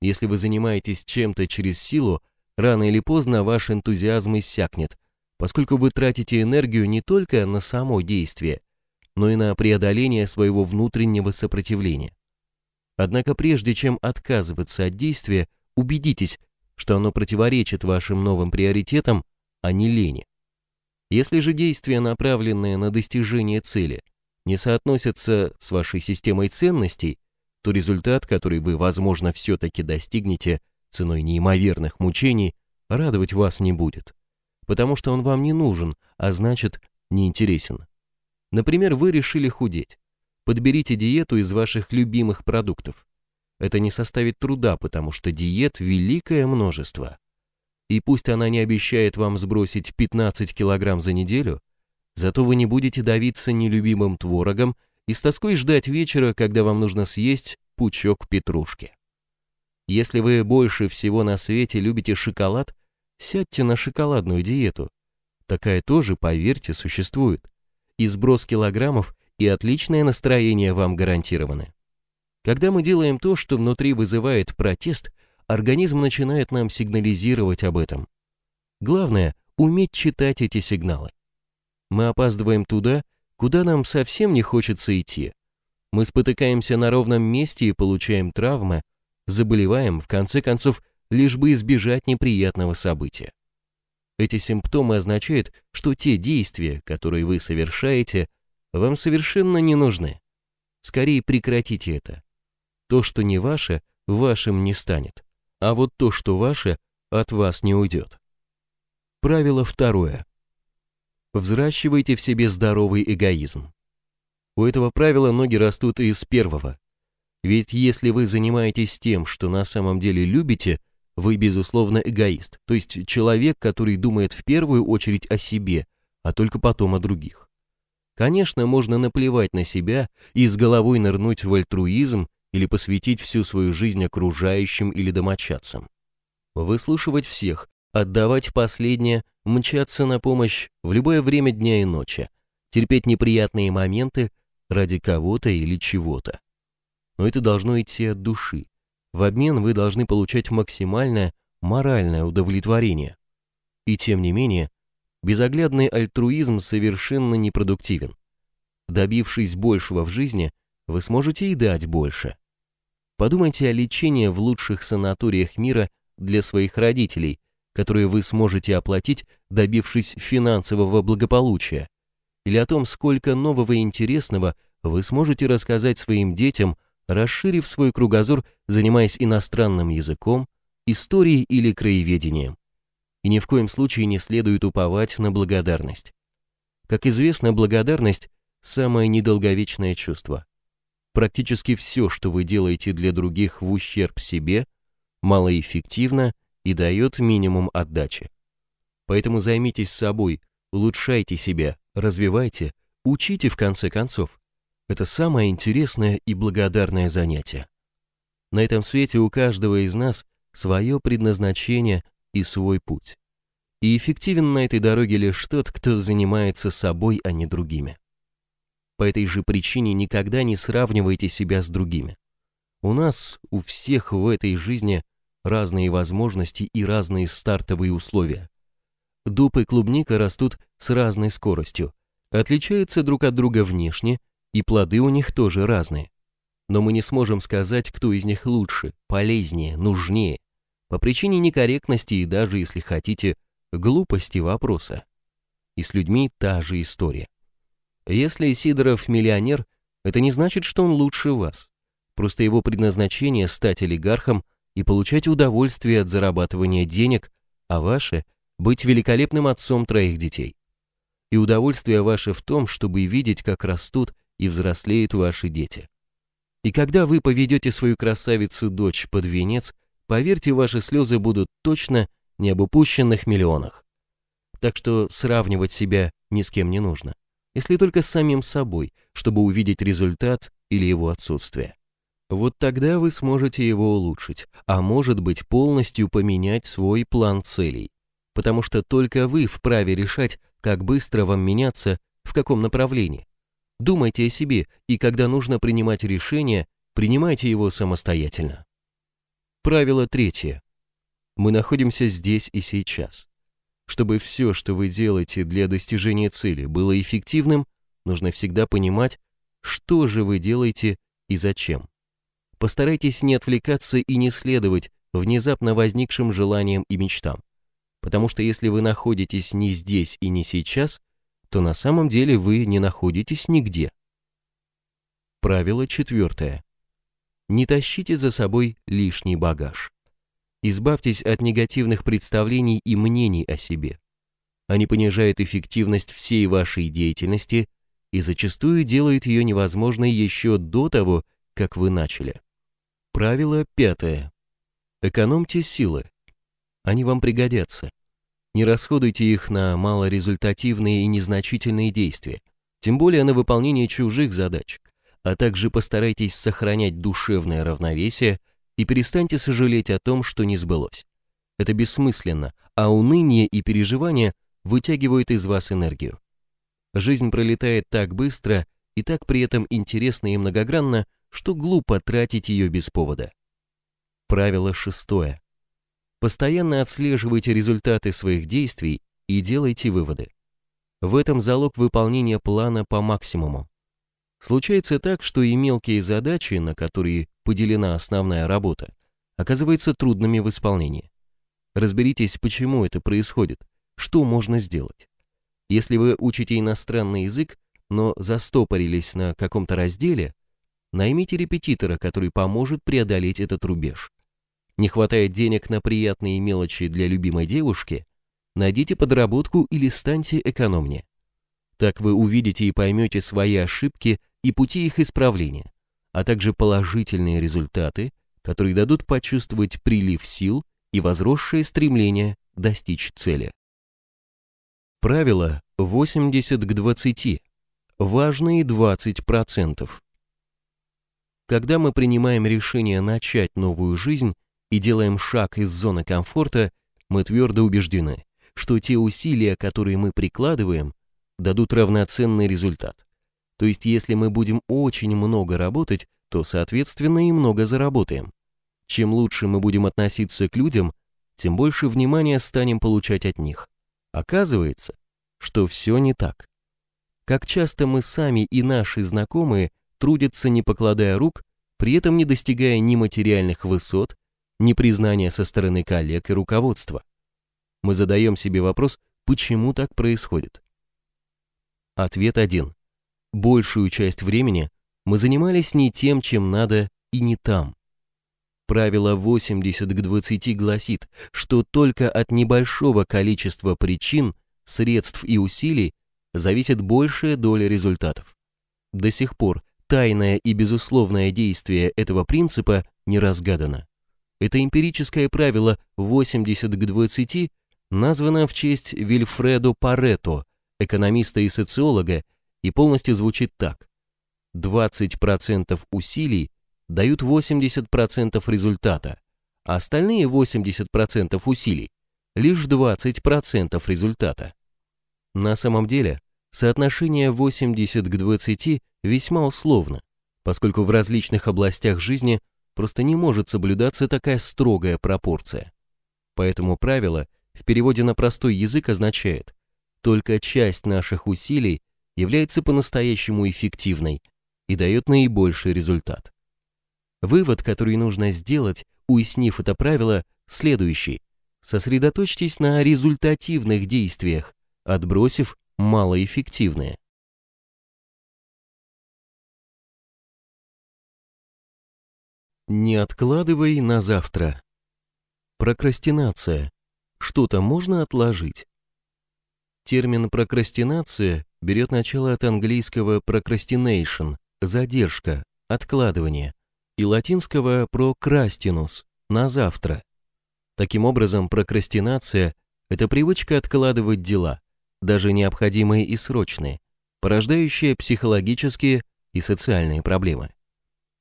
Если вы занимаетесь чем-то через силу, рано или поздно ваш энтузиазм иссякнет, поскольку вы тратите энергию не только на само действие, но и на преодоление своего внутреннего сопротивления. Однако прежде чем отказываться от действия, убедитесь, что оно противоречит вашим новым приоритетам, а не лени. Если же действия, направленные на достижение цели, не соотносятся с вашей системой ценностей, то результат, который вы, возможно, все-таки достигнете – ценой неимоверных мучений, радовать вас не будет, потому что он вам не нужен, а значит, не интересен. Например, вы решили худеть. Подберите диету из ваших любимых продуктов. Это не составит труда, потому что диет великое множество. И пусть она не обещает вам сбросить 15 килограмм за неделю, зато вы не будете давиться нелюбимым творогом и с тоской ждать вечера, когда вам нужно съесть пучок петрушки. Если вы больше всего на свете любите шоколад, сядьте на шоколадную диету. Такая тоже, поверьте, существует. И сброс килограммов, и отличное настроение вам гарантированы. Когда мы делаем то, что внутри вызывает протест, организм начинает нам сигнализировать об этом. Главное – уметь читать эти сигналы. Мы опаздываем туда, куда нам совсем не хочется идти. Мы спотыкаемся на ровном месте и получаем травмы – заболеваем, в конце концов, лишь бы избежать неприятного события. Эти симптомы означают, что те действия, которые вы совершаете, вам совершенно не нужны. Скорее прекратите это. То, что не ваше, вашим не станет, а вот то, что ваше, от вас не уйдет. Правило второе. Взращивайте в себе здоровый эгоизм. У этого правила ноги растут из первого, ведь если вы занимаетесь тем, что на самом деле любите, вы, безусловно, эгоист, то есть человек, который думает в первую очередь о себе, а только потом о других. Конечно, можно наплевать на себя и с головой нырнуть в альтруизм или посвятить всю свою жизнь окружающим или домочадцам. Выслушивать всех, отдавать последнее, мчаться на помощь в любое время дня и ночи, терпеть неприятные моменты ради кого-то или чего-то но это должно идти от души. В обмен вы должны получать максимальное моральное удовлетворение. И тем не менее, безоглядный альтруизм совершенно непродуктивен. Добившись большего в жизни, вы сможете и дать больше. Подумайте о лечении в лучших санаториях мира для своих родителей, которые вы сможете оплатить, добившись финансового благополучия, или о том, сколько нового и интересного вы сможете рассказать своим детям расширив свой кругозор, занимаясь иностранным языком, историей или краеведением. И ни в коем случае не следует уповать на благодарность. Как известно, благодарность – самое недолговечное чувство. Практически все, что вы делаете для других в ущерб себе, малоэффективно и дает минимум отдачи. Поэтому займитесь собой, улучшайте себя, развивайте, учите в конце концов. Это самое интересное и благодарное занятие. На этом свете у каждого из нас свое предназначение и свой путь. И эффективен на этой дороге лишь тот, кто занимается собой, а не другими. По этой же причине никогда не сравнивайте себя с другими. У нас, у всех в этой жизни разные возможности и разные стартовые условия. Дуб и клубника растут с разной скоростью, отличаются друг от друга внешне и плоды у них тоже разные. Но мы не сможем сказать, кто из них лучше, полезнее, нужнее, по причине некорректности и даже, если хотите, глупости вопроса. И с людьми та же история. Если Сидоров миллионер, это не значит, что он лучше вас. Просто его предназначение стать олигархом и получать удовольствие от зарабатывания денег, а ваше – быть великолепным отцом троих детей. И удовольствие ваше в том, чтобы видеть, как растут и взрослеют ваши дети. И когда вы поведете свою красавицу-дочь под венец, поверьте, ваши слезы будут точно не об упущенных миллионах. Так что сравнивать себя ни с кем не нужно, если только с самим собой, чтобы увидеть результат или его отсутствие. Вот тогда вы сможете его улучшить, а может быть полностью поменять свой план целей, потому что только вы вправе решать, как быстро вам меняться, в каком направлении, Думайте о себе, и когда нужно принимать решение, принимайте его самостоятельно. Правило третье. Мы находимся здесь и сейчас. Чтобы все, что вы делаете для достижения цели, было эффективным, нужно всегда понимать, что же вы делаете и зачем. Постарайтесь не отвлекаться и не следовать внезапно возникшим желаниям и мечтам. Потому что если вы находитесь не здесь и не сейчас – то на самом деле вы не находитесь нигде. Правило четвертое. Не тащите за собой лишний багаж. Избавьтесь от негативных представлений и мнений о себе. Они понижают эффективность всей вашей деятельности и зачастую делают ее невозможной еще до того, как вы начали. Правило пятое. Экономьте силы. Они вам пригодятся. Не расходуйте их на малорезультативные и незначительные действия, тем более на выполнение чужих задач, а также постарайтесь сохранять душевное равновесие и перестаньте сожалеть о том, что не сбылось. Это бессмысленно, а уныние и переживания вытягивают из вас энергию. Жизнь пролетает так быстро и так при этом интересно и многогранно, что глупо тратить ее без повода. Правило шестое. Постоянно отслеживайте результаты своих действий и делайте выводы. В этом залог выполнения плана по максимуму. Случается так, что и мелкие задачи, на которые поделена основная работа, оказываются трудными в исполнении. Разберитесь, почему это происходит, что можно сделать. Если вы учите иностранный язык, но застопорились на каком-то разделе, наймите репетитора, который поможет преодолеть этот рубеж не хватает денег на приятные мелочи для любимой девушки, найдите подработку или станьте экономнее. Так вы увидите и поймете свои ошибки и пути их исправления, а также положительные результаты, которые дадут почувствовать прилив сил и возросшее стремление достичь цели. Правило 80 к 20. Важные 20%. Когда мы принимаем решение начать новую жизнь, и делаем шаг из зоны комфорта, мы твердо убеждены, что те усилия, которые мы прикладываем, дадут равноценный результат. То есть если мы будем очень много работать, то, соответственно, и много заработаем. Чем лучше мы будем относиться к людям, тем больше внимания станем получать от них. Оказывается, что все не так. Как часто мы сами и наши знакомые трудятся, не покладая рук, при этом не достигая ни материальных высот, непризнание со стороны коллег и руководства. Мы задаем себе вопрос, почему так происходит? Ответ один. Большую часть времени мы занимались не тем, чем надо и не там. Правило 80 к 20 гласит, что только от небольшого количества причин, средств и усилий зависит большая доля результатов. До сих пор тайное и безусловное действие этого принципа не разгадано. Это эмпирическое правило 80 к 20 названо в честь Вильфредо Парето, экономиста и социолога, и полностью звучит так. 20% усилий дают 80% результата, а остальные 80% усилий – лишь 20% результата. На самом деле, соотношение 80 к 20 весьма условно, поскольку в различных областях жизни – просто не может соблюдаться такая строгая пропорция. Поэтому правило в переводе на простой язык означает, только часть наших усилий является по-настоящему эффективной и дает наибольший результат. Вывод, который нужно сделать, уяснив это правило, следующий. Сосредоточьтесь на результативных действиях, отбросив малоэффективные. Не откладывай на завтра. Прокрастинация. Что-то можно отложить. Термин прокрастинация берет начало от английского procrastination – задержка, откладывание, и латинского procrastinus – на завтра. Таким образом, прокрастинация – это привычка откладывать дела, даже необходимые и срочные, порождающая психологические и социальные проблемы.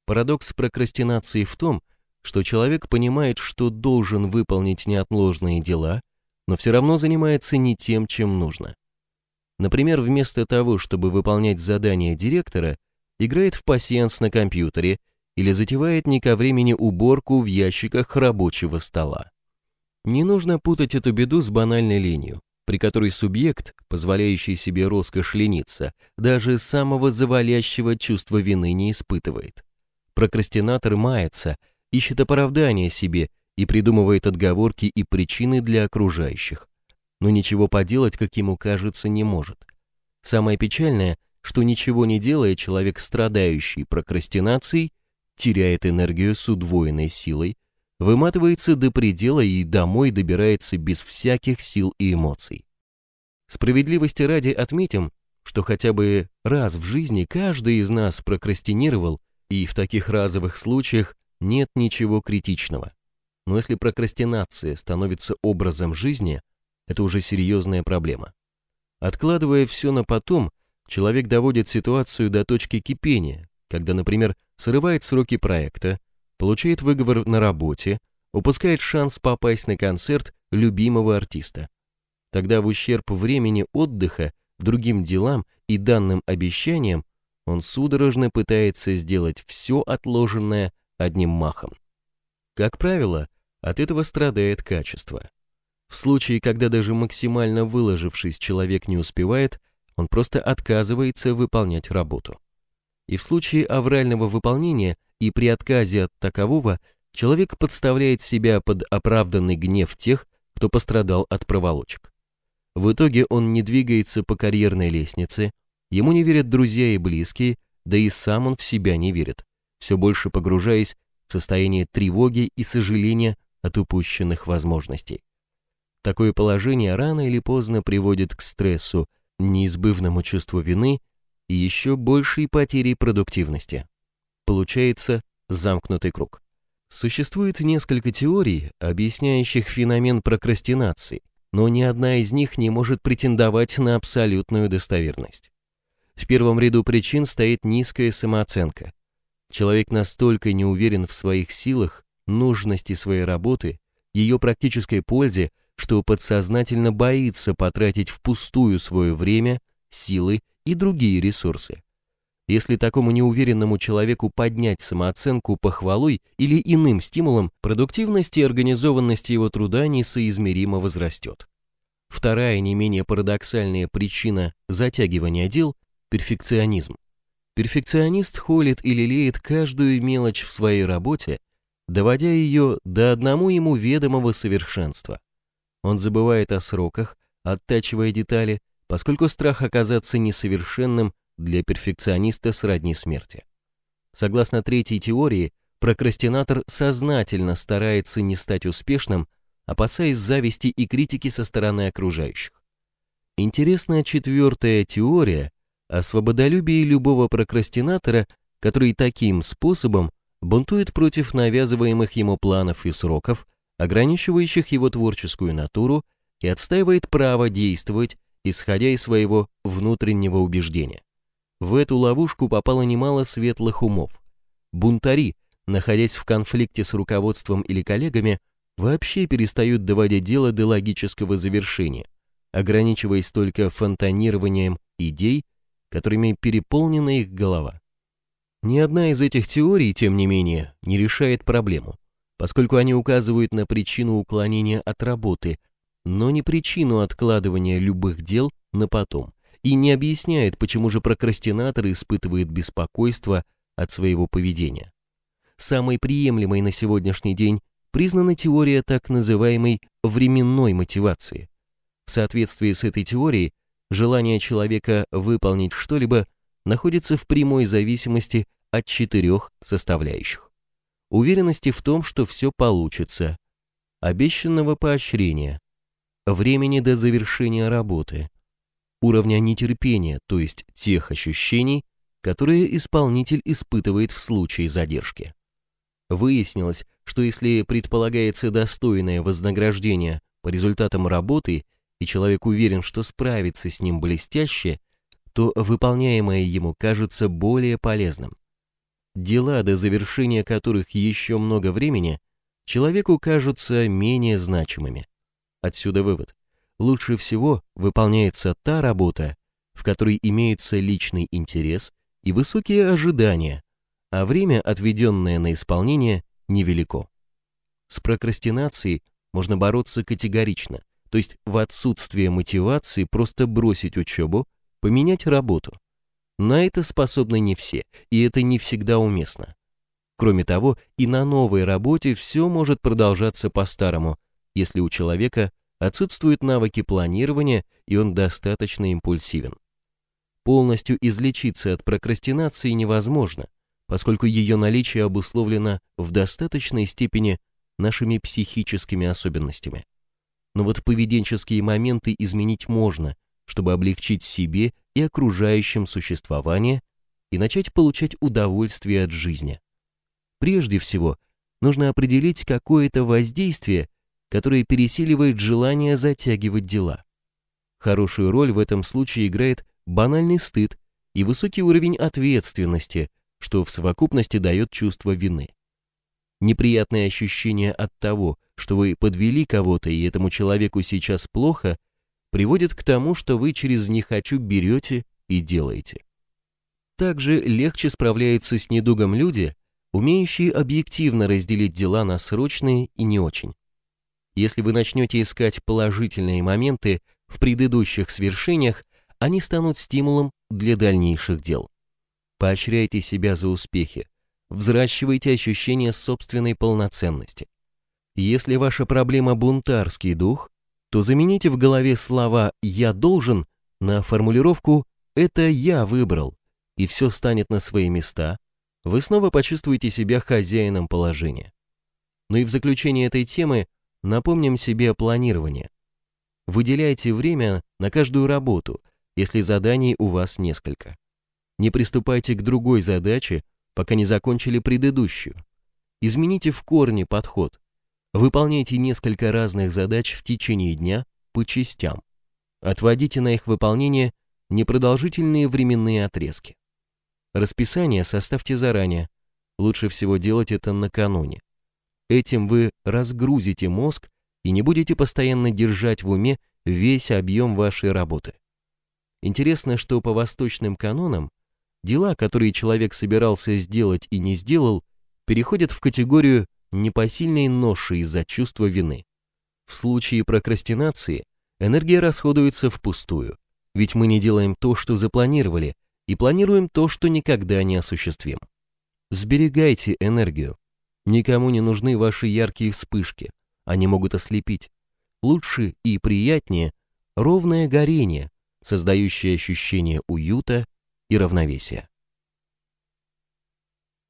Парадокс прокрастинации в том, что человек понимает, что должен выполнить неотложные дела, но все равно занимается не тем, чем нужно. Например, вместо того, чтобы выполнять задания директора, играет в пасьянс на компьютере или затевает не ко времени уборку в ящиках рабочего стола. Не нужно путать эту беду с банальной ленью, при которой субъект, позволяющий себе роскошь лениться, даже самого завалящего чувства вины не испытывает. Прокрастинатор мается, ищет оправдания себе и придумывает отговорки и причины для окружающих. Но ничего поделать, как ему кажется, не может. Самое печальное, что ничего не делая, человек, страдающий прокрастинацией, теряет энергию с удвоенной силой, выматывается до предела и домой добирается без всяких сил и эмоций. Справедливости ради отметим, что хотя бы раз в жизни каждый из нас прокрастинировал и в таких разовых случаях нет ничего критичного. Но если прокрастинация становится образом жизни, это уже серьезная проблема. Откладывая все на потом, человек доводит ситуацию до точки кипения, когда, например, срывает сроки проекта, получает выговор на работе, упускает шанс попасть на концерт любимого артиста. Тогда в ущерб времени отдыха, другим делам и данным обещаниям он судорожно пытается сделать все отложенное одним махом. Как правило, от этого страдает качество. В случае, когда даже максимально выложившись человек не успевает, он просто отказывается выполнять работу. И в случае аврального выполнения и при отказе от такового человек подставляет себя под оправданный гнев тех, кто пострадал от проволочек. В итоге он не двигается по карьерной лестнице, Ему не верят друзья и близкие, да и сам он в себя не верит, все больше погружаясь в состояние тревоги и сожаления от упущенных возможностей. Такое положение рано или поздно приводит к стрессу, неизбывному чувству вины и еще большей потере продуктивности. Получается замкнутый круг. Существует несколько теорий, объясняющих феномен прокрастинации, но ни одна из них не может претендовать на абсолютную достоверность. В первом ряду причин стоит низкая самооценка. Человек настолько не уверен в своих силах, нужности своей работы, ее практической пользе, что подсознательно боится потратить впустую свое время, силы и другие ресурсы. Если такому неуверенному человеку поднять самооценку похвалой или иным стимулом, продуктивность и организованность его труда несоизмеримо возрастет. Вторая не менее парадоксальная причина затягивания дел перфекционизм. Перфекционист холит и лелеет каждую мелочь в своей работе, доводя ее до одному ему ведомого совершенства. Он забывает о сроках, оттачивая детали, поскольку страх оказаться несовершенным для перфекциониста сродни смерти. Согласно третьей теории, прокрастинатор сознательно старается не стать успешным, опасаясь зависти и критики со стороны окружающих. Интересная четвертая теория, о свободолюбии любого прокрастинатора, который таким способом бунтует против навязываемых ему планов и сроков, ограничивающих его творческую натуру и отстаивает право действовать, исходя из своего внутреннего убеждения. В эту ловушку попало немало светлых умов. Бунтари, находясь в конфликте с руководством или коллегами, вообще перестают доводить дело до логического завершения, ограничиваясь только фонтанированием идей которыми переполнена их голова. Ни одна из этих теорий, тем не менее, не решает проблему, поскольку они указывают на причину уклонения от работы, но не причину откладывания любых дел на потом, и не объясняет, почему же прокрастинатор испытывает беспокойство от своего поведения. Самой приемлемой на сегодняшний день признана теория так называемой временной мотивации. В соответствии с этой теорией, Желание человека выполнить что-либо находится в прямой зависимости от четырех составляющих. Уверенности в том, что все получится, обещанного поощрения, времени до завершения работы, уровня нетерпения, то есть тех ощущений, которые исполнитель испытывает в случае задержки. Выяснилось, что если предполагается достойное вознаграждение по результатам работы и человек уверен, что справится с ним блестяще, то выполняемое ему кажется более полезным. Дела, до завершения которых еще много времени, человеку кажутся менее значимыми. Отсюда вывод. Лучше всего выполняется та работа, в которой имеется личный интерес и высокие ожидания, а время, отведенное на исполнение, невелико. С прокрастинацией можно бороться категорично – то есть в отсутствие мотивации просто бросить учебу, поменять работу. На это способны не все, и это не всегда уместно. Кроме того, и на новой работе все может продолжаться по-старому, если у человека отсутствуют навыки планирования и он достаточно импульсивен. Полностью излечиться от прокрастинации невозможно, поскольку ее наличие обусловлено в достаточной степени нашими психическими особенностями но вот поведенческие моменты изменить можно, чтобы облегчить себе и окружающим существование и начать получать удовольствие от жизни. Прежде всего, нужно определить какое-то воздействие, которое пересиливает желание затягивать дела. Хорошую роль в этом случае играет банальный стыд и высокий уровень ответственности, что в совокупности дает чувство вины. Неприятное ощущение от того, что вы подвели кого-то и этому человеку сейчас плохо, приводит к тому, что вы через «не хочу» берете и делаете. Также легче справляются с недугом люди, умеющие объективно разделить дела на срочные и не очень. Если вы начнете искать положительные моменты в предыдущих свершениях, они станут стимулом для дальнейших дел. Поощряйте себя за успехи, взращивайте ощущение собственной полноценности. Если ваша проблема бунтарский дух, то замените в голове слова «я должен» на формулировку «это я выбрал», и все станет на свои места, вы снова почувствуете себя хозяином положения. Ну и в заключение этой темы напомним себе планирование. Выделяйте время на каждую работу, если заданий у вас несколько. Не приступайте к другой задаче, пока не закончили предыдущую. Измените в корне подход – Выполняйте несколько разных задач в течение дня по частям. Отводите на их выполнение непродолжительные временные отрезки. Расписание составьте заранее. Лучше всего делать это накануне. Этим вы разгрузите мозг и не будете постоянно держать в уме весь объем вашей работы. Интересно, что по восточным канонам дела, которые человек собирался сделать и не сделал, переходят в категорию непосильной ношей из-за чувства вины. В случае прокрастинации энергия расходуется впустую, ведь мы не делаем то, что запланировали, и планируем то, что никогда не осуществим. Сберегайте энергию. Никому не нужны ваши яркие вспышки, они могут ослепить. Лучше и приятнее ровное горение, создающее ощущение уюта и равновесия.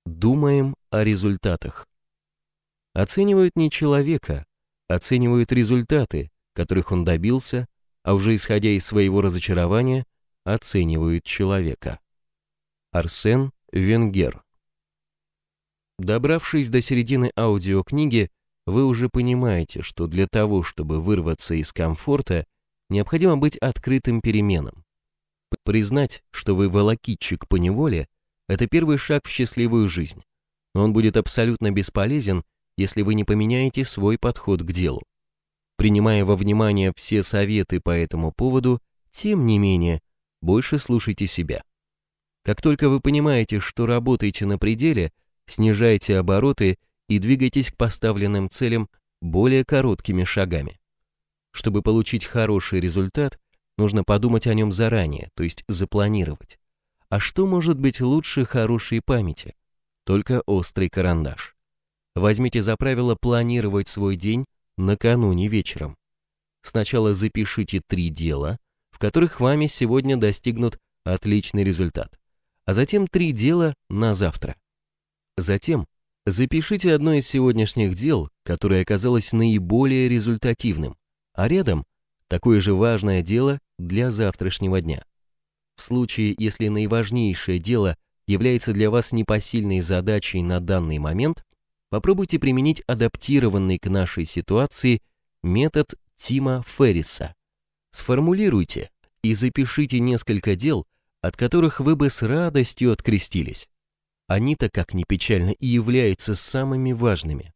Думаем о результатах. Оценивают не человека, оценивают результаты, которых он добился, а уже исходя из своего разочарования, оценивают человека. Арсен Венгер Добравшись до середины аудиокниги, вы уже понимаете, что для того, чтобы вырваться из комфорта, необходимо быть открытым переменам. Признать, что вы волокитчик по неволе, это первый шаг в счастливую жизнь. Но он будет абсолютно бесполезен, если вы не поменяете свой подход к делу. Принимая во внимание все советы по этому поводу, тем не менее, больше слушайте себя. Как только вы понимаете, что работаете на пределе, снижайте обороты и двигайтесь к поставленным целям более короткими шагами. Чтобы получить хороший результат, нужно подумать о нем заранее, то есть запланировать. А что может быть лучше хорошей памяти? Только острый карандаш. Возьмите за правило планировать свой день накануне вечером. Сначала запишите три дела, в которых вами сегодня достигнут отличный результат, а затем три дела на завтра. Затем запишите одно из сегодняшних дел, которое оказалось наиболее результативным, а рядом такое же важное дело для завтрашнего дня. В случае, если наиважнейшее дело является для вас непосильной задачей на данный момент, попробуйте применить адаптированный к нашей ситуации метод Тима Ферриса. Сформулируйте и запишите несколько дел, от которых вы бы с радостью открестились. Они-то, как ни печально, и являются самыми важными.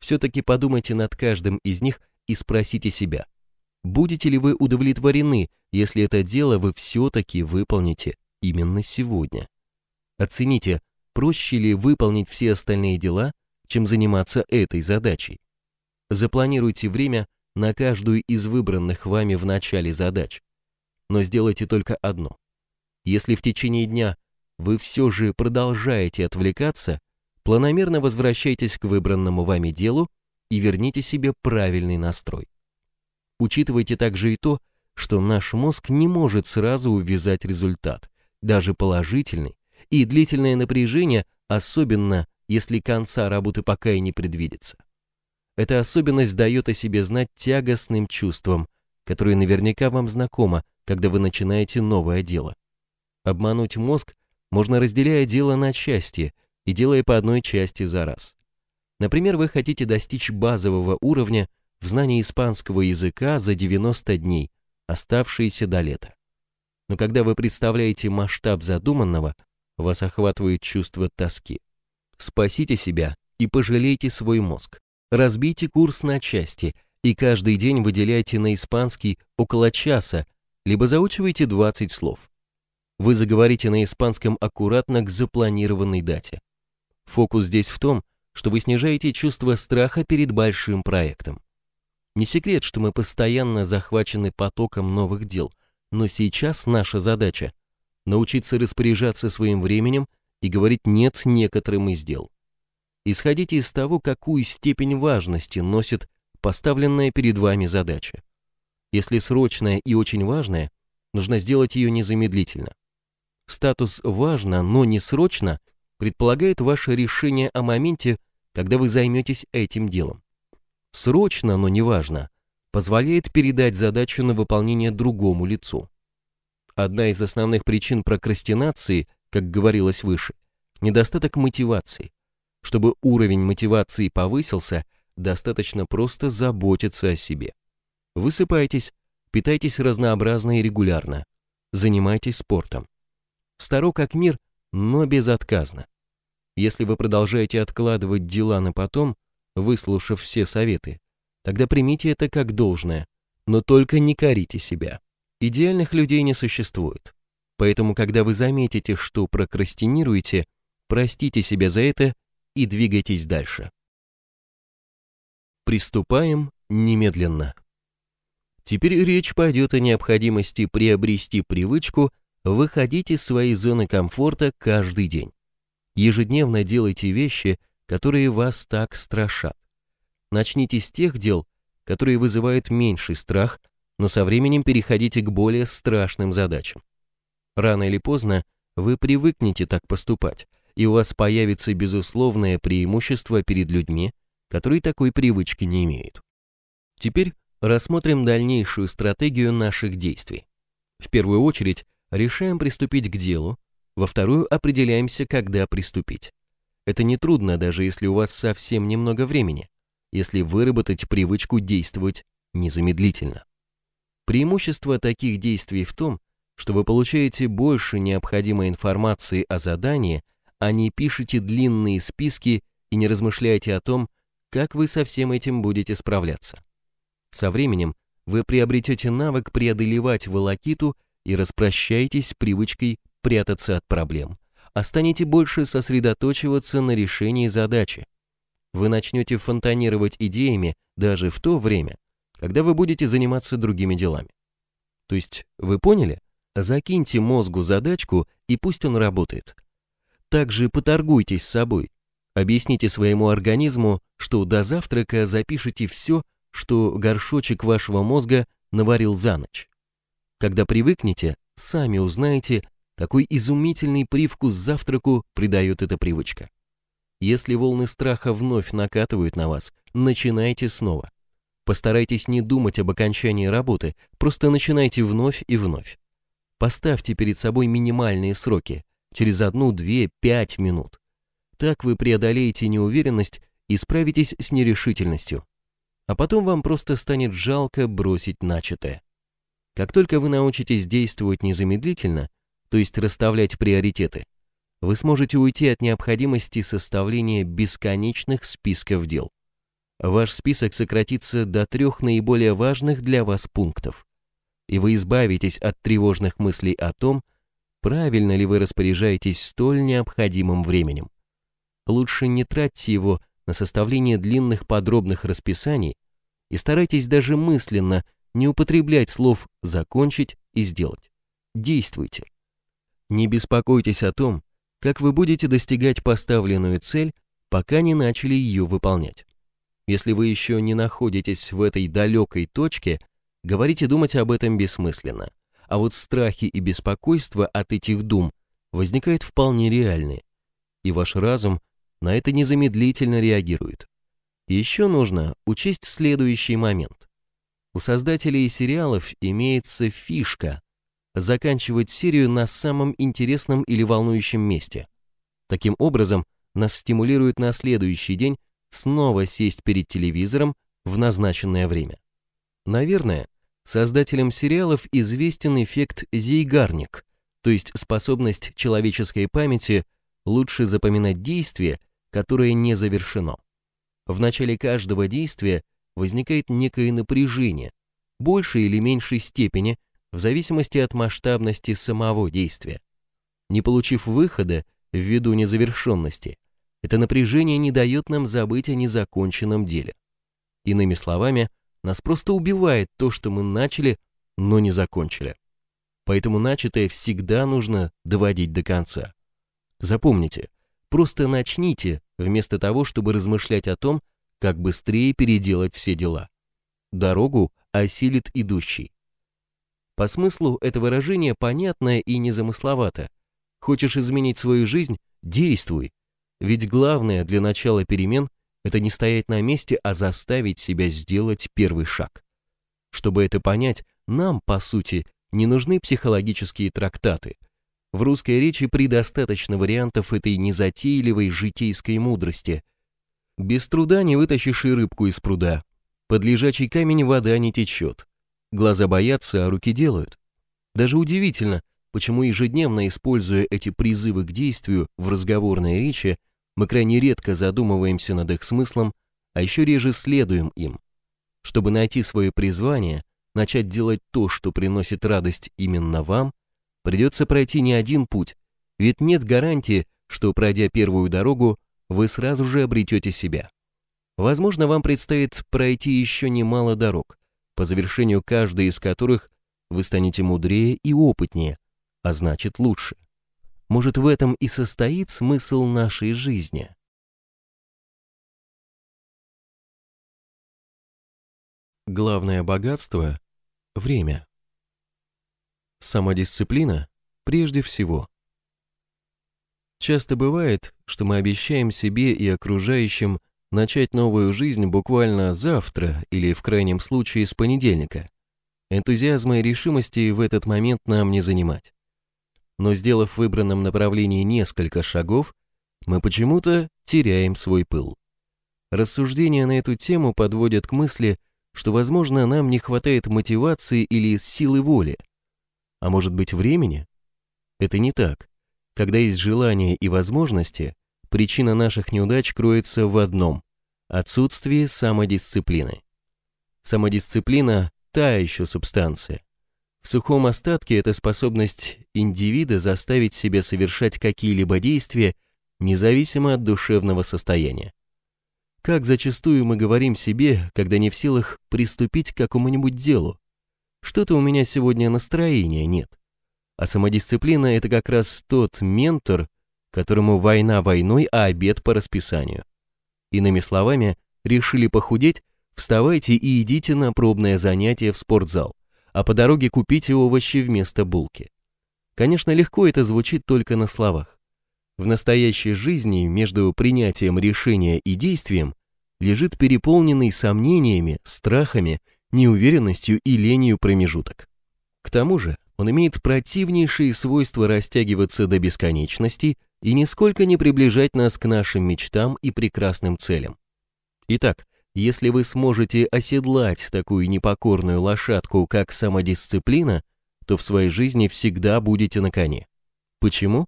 Все-таки подумайте над каждым из них и спросите себя, будете ли вы удовлетворены, если это дело вы все-таки выполните именно сегодня. Оцените, проще ли выполнить все остальные дела – чем заниматься этой задачей. Запланируйте время на каждую из выбранных вами в начале задач. Но сделайте только одно. Если в течение дня вы все же продолжаете отвлекаться, планомерно возвращайтесь к выбранному вами делу и верните себе правильный настрой. Учитывайте также и то, что наш мозг не может сразу увязать результат, даже положительный, и длительное напряжение, особенно если конца работы пока и не предвидится. Эта особенность дает о себе знать тягостным чувством, которое наверняка вам знакомо, когда вы начинаете новое дело. Обмануть мозг можно разделяя дело на части и делая по одной части за раз. Например, вы хотите достичь базового уровня в знании испанского языка за 90 дней, оставшиеся до лета. Но когда вы представляете масштаб задуманного, вас охватывает чувство тоски. Спасите себя и пожалейте свой мозг. Разбейте курс на части и каждый день выделяйте на испанский около часа, либо заучивайте 20 слов. Вы заговорите на испанском аккуратно к запланированной дате. Фокус здесь в том, что вы снижаете чувство страха перед большим проектом. Не секрет, что мы постоянно захвачены потоком новых дел, но сейчас наша задача – научиться распоряжаться своим временем – и говорить «нет» некоторым из дел. Исходите из того, какую степень важности носит поставленная перед вами задача. Если срочная и очень важная, нужно сделать ее незамедлительно. Статус «важно, но не срочно» предполагает ваше решение о моменте, когда вы займетесь этим делом. «Срочно, но не важно» позволяет передать задачу на выполнение другому лицу. Одна из основных причин прокрастинации как говорилось выше, недостаток мотивации. Чтобы уровень мотивации повысился, достаточно просто заботиться о себе. Высыпайтесь, питайтесь разнообразно и регулярно, занимайтесь спортом. Старо как мир, но безотказно. Если вы продолжаете откладывать дела на потом, выслушав все советы, тогда примите это как должное, но только не корите себя. Идеальных людей не существует. Поэтому, когда вы заметите, что прокрастинируете, простите себя за это и двигайтесь дальше. Приступаем немедленно. Теперь речь пойдет о необходимости приобрести привычку выходить из своей зоны комфорта каждый день. Ежедневно делайте вещи, которые вас так страшат. Начните с тех дел, которые вызывают меньший страх, но со временем переходите к более страшным задачам. Рано или поздно вы привыкнете так поступать, и у вас появится безусловное преимущество перед людьми, которые такой привычки не имеют. Теперь рассмотрим дальнейшую стратегию наших действий. В первую очередь решаем приступить к делу, во вторую определяемся, когда приступить. Это нетрудно, даже если у вас совсем немного времени, если выработать привычку действовать незамедлительно. Преимущество таких действий в том, что вы получаете больше необходимой информации о задании, а не пишете длинные списки и не размышляете о том, как вы со всем этим будете справляться. Со временем вы приобретете навык преодолевать волокиту и распрощаетесь с привычкой прятаться от проблем, а станете больше сосредоточиваться на решении задачи. Вы начнете фонтанировать идеями даже в то время, когда вы будете заниматься другими делами. То есть вы поняли, Закиньте мозгу задачку и пусть он работает. Также поторгуйтесь с собой. Объясните своему организму, что до завтрака запишите все, что горшочек вашего мозга наварил за ночь. Когда привыкнете, сами узнаете, какой изумительный привкус завтраку придает эта привычка. Если волны страха вновь накатывают на вас, начинайте снова. Постарайтесь не думать об окончании работы, просто начинайте вновь и вновь. Поставьте перед собой минимальные сроки, через одну, две, пять минут. Так вы преодолеете неуверенность и справитесь с нерешительностью. А потом вам просто станет жалко бросить начатое. Как только вы научитесь действовать незамедлительно, то есть расставлять приоритеты, вы сможете уйти от необходимости составления бесконечных списков дел. Ваш список сократится до трех наиболее важных для вас пунктов и вы избавитесь от тревожных мыслей о том, правильно ли вы распоряжаетесь столь необходимым временем. Лучше не тратьте его на составление длинных подробных расписаний и старайтесь даже мысленно не употреблять слов «закончить» и «сделать». Действуйте. Не беспокойтесь о том, как вы будете достигать поставленную цель, пока не начали ее выполнять. Если вы еще не находитесь в этой далекой точке – Говорить и думать об этом бессмысленно. А вот страхи и беспокойство от этих дум возникают вполне реальны. И ваш разум на это незамедлительно реагирует. Еще нужно учесть следующий момент. У создателей сериалов имеется фишка заканчивать серию на самом интересном или волнующем месте. Таким образом, нас стимулирует на следующий день снова сесть перед телевизором в назначенное время. Наверное, Создателям сериалов известен эффект Зейгарник, то есть способность человеческой памяти лучше запоминать действие, которое не завершено. В начале каждого действия возникает некое напряжение, большей или меньшей степени, в зависимости от масштабности самого действия. Не получив выхода ввиду незавершенности, это напряжение не дает нам забыть о незаконченном деле. Иными словами, нас просто убивает то, что мы начали, но не закончили. Поэтому начатое всегда нужно доводить до конца. Запомните, просто начните, вместо того, чтобы размышлять о том, как быстрее переделать все дела. Дорогу осилит идущий. По смыслу это выражение понятное и незамысловато. Хочешь изменить свою жизнь – действуй. Ведь главное для начала перемен – это не стоять на месте, а заставить себя сделать первый шаг. Чтобы это понять, нам, по сути, не нужны психологические трактаты. В русской речи предостаточно вариантов этой незатейливой житейской мудрости. Без труда не вытащишь и рыбку из пруда. Под лежачий камень вода не течет. Глаза боятся, а руки делают. Даже удивительно, почему ежедневно, используя эти призывы к действию в разговорной речи, мы крайне редко задумываемся над их смыслом, а еще реже следуем им. Чтобы найти свое призвание, начать делать то, что приносит радость именно вам, придется пройти не один путь, ведь нет гарантии, что пройдя первую дорогу, вы сразу же обретете себя. Возможно, вам предстоит пройти еще немало дорог, по завершению каждой из которых вы станете мудрее и опытнее, а значит лучше. Может, в этом и состоит смысл нашей жизни? Главное богатство – время. Самодисциплина – прежде всего. Часто бывает, что мы обещаем себе и окружающим начать новую жизнь буквально завтра или в крайнем случае с понедельника. Энтузиазма и решимости в этот момент нам не занимать но сделав в выбранном направлении несколько шагов, мы почему-то теряем свой пыл. Рассуждения на эту тему подводят к мысли, что, возможно, нам не хватает мотивации или силы воли. А может быть времени? Это не так. Когда есть желание и возможности, причина наших неудач кроется в одном – отсутствии самодисциплины. Самодисциплина – та еще субстанция. В сухом остатке это способность индивида заставить себя совершать какие-либо действия, независимо от душевного состояния. Как зачастую мы говорим себе, когда не в силах приступить к какому-нибудь делу. Что-то у меня сегодня настроения нет. А самодисциплина – это как раз тот ментор, которому война войной, а обед по расписанию. Иными словами, решили похудеть, вставайте и идите на пробное занятие в спортзал а по дороге купите овощи вместо булки. Конечно, легко это звучит только на словах. В настоящей жизни между принятием решения и действием лежит переполненный сомнениями, страхами, неуверенностью и ленью промежуток. К тому же он имеет противнейшие свойства растягиваться до бесконечности и нисколько не приближать нас к нашим мечтам и прекрасным целям. Итак, если вы сможете оседлать такую непокорную лошадку, как самодисциплина, то в своей жизни всегда будете на коне. Почему?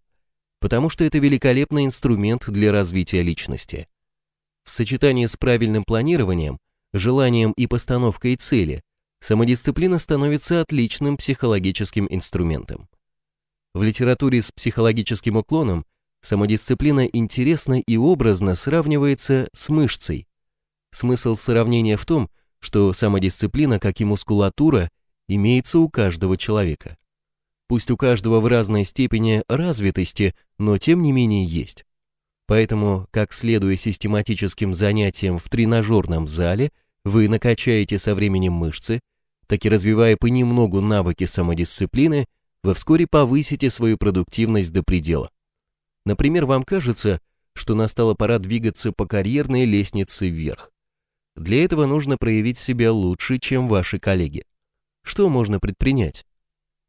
Потому что это великолепный инструмент для развития личности. В сочетании с правильным планированием, желанием и постановкой цели, самодисциплина становится отличным психологическим инструментом. В литературе с психологическим уклоном самодисциплина интересно и образно сравнивается с мышцей, Смысл сравнения в том, что самодисциплина, как и мускулатура, имеется у каждого человека. Пусть у каждого в разной степени развитости, но тем не менее есть. Поэтому, как следуя систематическим занятиям в тренажерном зале, вы накачаете со временем мышцы, так и развивая понемногу навыки самодисциплины, вы вскоре повысите свою продуктивность до предела. Например, вам кажется, что настала пора двигаться по карьерной лестнице вверх. Для этого нужно проявить себя лучше, чем ваши коллеги. Что можно предпринять?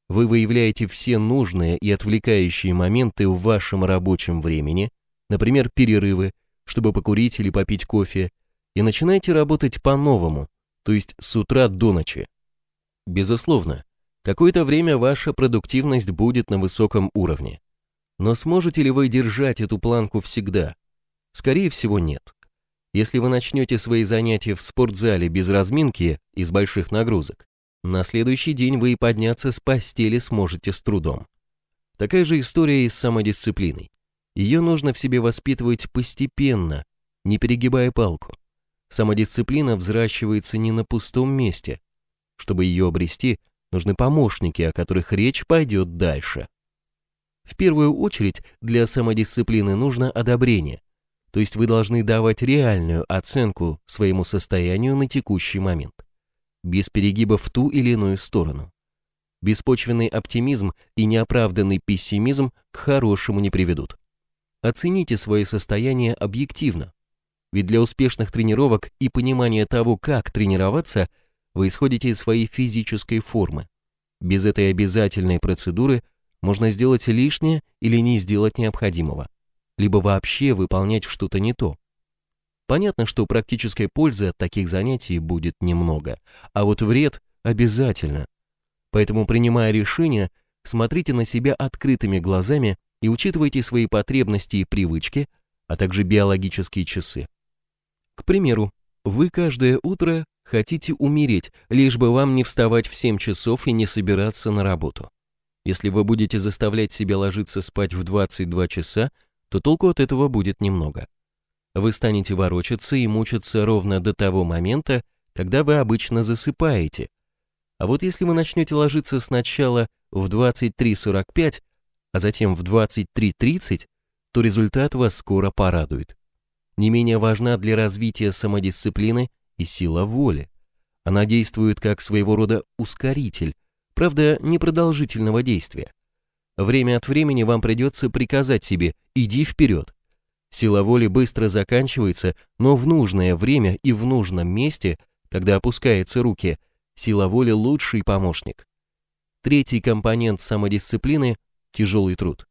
Вы выявляете все нужные и отвлекающие моменты в вашем рабочем времени, например, перерывы, чтобы покурить или попить кофе, и начинаете работать по-новому, то есть с утра до ночи. Безусловно, какое-то время ваша продуктивность будет на высоком уровне. Но сможете ли вы держать эту планку всегда? Скорее всего, нет. Если вы начнете свои занятия в спортзале без разминки и с больших нагрузок, на следующий день вы и подняться с постели сможете с трудом. Такая же история и с самодисциплиной. Ее нужно в себе воспитывать постепенно, не перегибая палку. Самодисциплина взращивается не на пустом месте. Чтобы ее обрести, нужны помощники, о которых речь пойдет дальше. В первую очередь для самодисциплины нужно одобрение то есть вы должны давать реальную оценку своему состоянию на текущий момент, без перегибов в ту или иную сторону. Беспочвенный оптимизм и неоправданный пессимизм к хорошему не приведут. Оцените свое состояние объективно, ведь для успешных тренировок и понимания того, как тренироваться, вы исходите из своей физической формы. Без этой обязательной процедуры можно сделать лишнее или не сделать необходимого либо вообще выполнять что-то не то. Понятно, что практической пользы от таких занятий будет немного, а вот вред обязательно. Поэтому, принимая решение, смотрите на себя открытыми глазами и учитывайте свои потребности и привычки, а также биологические часы. К примеру, вы каждое утро хотите умереть, лишь бы вам не вставать в 7 часов и не собираться на работу. Если вы будете заставлять себя ложиться спать в 22 часа – то толку от этого будет немного. Вы станете ворочаться и мучиться ровно до того момента, когда вы обычно засыпаете. А вот если вы начнете ложиться сначала в 23.45, а затем в 23.30, то результат вас скоро порадует. Не менее важна для развития самодисциплины и сила воли. Она действует как своего рода ускоритель, правда, непродолжительного действия. Время от времени вам придется приказать себе «иди вперед». Сила воли быстро заканчивается, но в нужное время и в нужном месте, когда опускаются руки, сила воли – лучший помощник. Третий компонент самодисциплины – тяжелый труд.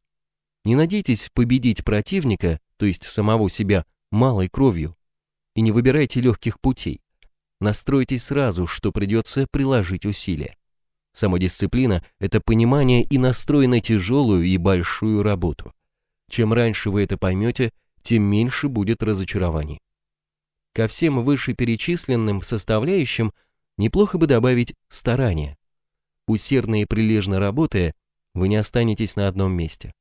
Не надейтесь победить противника, то есть самого себя, малой кровью. И не выбирайте легких путей. Настройтесь сразу, что придется приложить усилия. Самодисциплина – это понимание и настрой на тяжелую и большую работу. Чем раньше вы это поймете, тем меньше будет разочарований. Ко всем вышеперечисленным составляющим неплохо бы добавить старание. Усердно и прилежно работая, вы не останетесь на одном месте.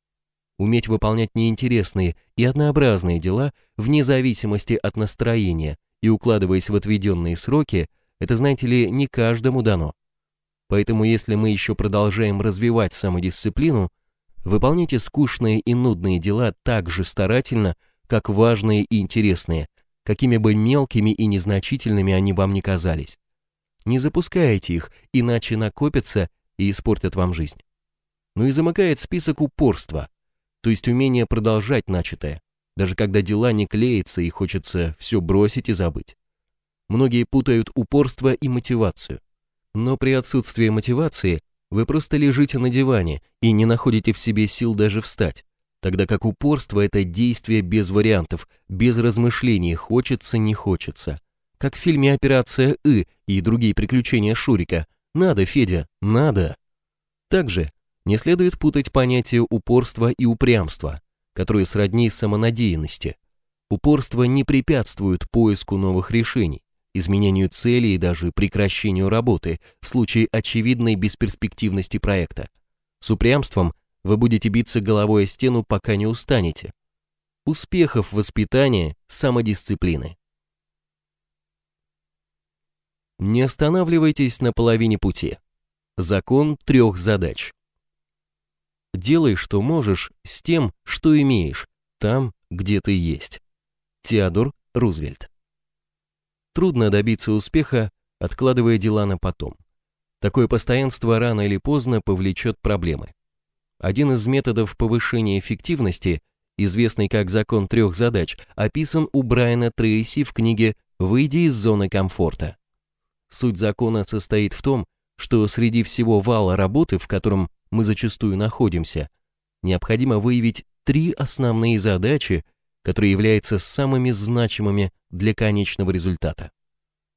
Уметь выполнять неинтересные и однообразные дела вне зависимости от настроения и укладываясь в отведенные сроки, это, знаете ли, не каждому дано. Поэтому если мы еще продолжаем развивать самодисциплину, выполняйте скучные и нудные дела так же старательно, как важные и интересные, какими бы мелкими и незначительными они вам не казались. Не запускайте их, иначе накопятся и испортят вам жизнь. Ну и замыкает список упорства, то есть умение продолжать начатое, даже когда дела не клеятся и хочется все бросить и забыть. Многие путают упорство и мотивацию. Но при отсутствии мотивации вы просто лежите на диване и не находите в себе сил даже встать, тогда как упорство – это действие без вариантов, без размышлений, хочется, не хочется. Как в фильме «Операция И» и другие приключения Шурика. Надо, Федя, надо. Также не следует путать понятие упорства и упрямства, которые сродни самонадеянности. Упорство не препятствует поиску новых решений, изменению цели и даже прекращению работы в случае очевидной бесперспективности проекта. С упрямством вы будете биться головой о стену, пока не устанете. Успехов воспитания, самодисциплины. Не останавливайтесь на половине пути. Закон трех задач. Делай, что можешь, с тем, что имеешь, там, где ты есть. Теодор Рузвельт трудно добиться успеха, откладывая дела на потом. Такое постоянство рано или поздно повлечет проблемы. Один из методов повышения эффективности, известный как закон трех задач, описан у Брайана Трейси в книге «Выйди из зоны комфорта». Суть закона состоит в том, что среди всего вала работы, в котором мы зачастую находимся, необходимо выявить три основные задачи, которые являются самыми значимыми для конечного результата.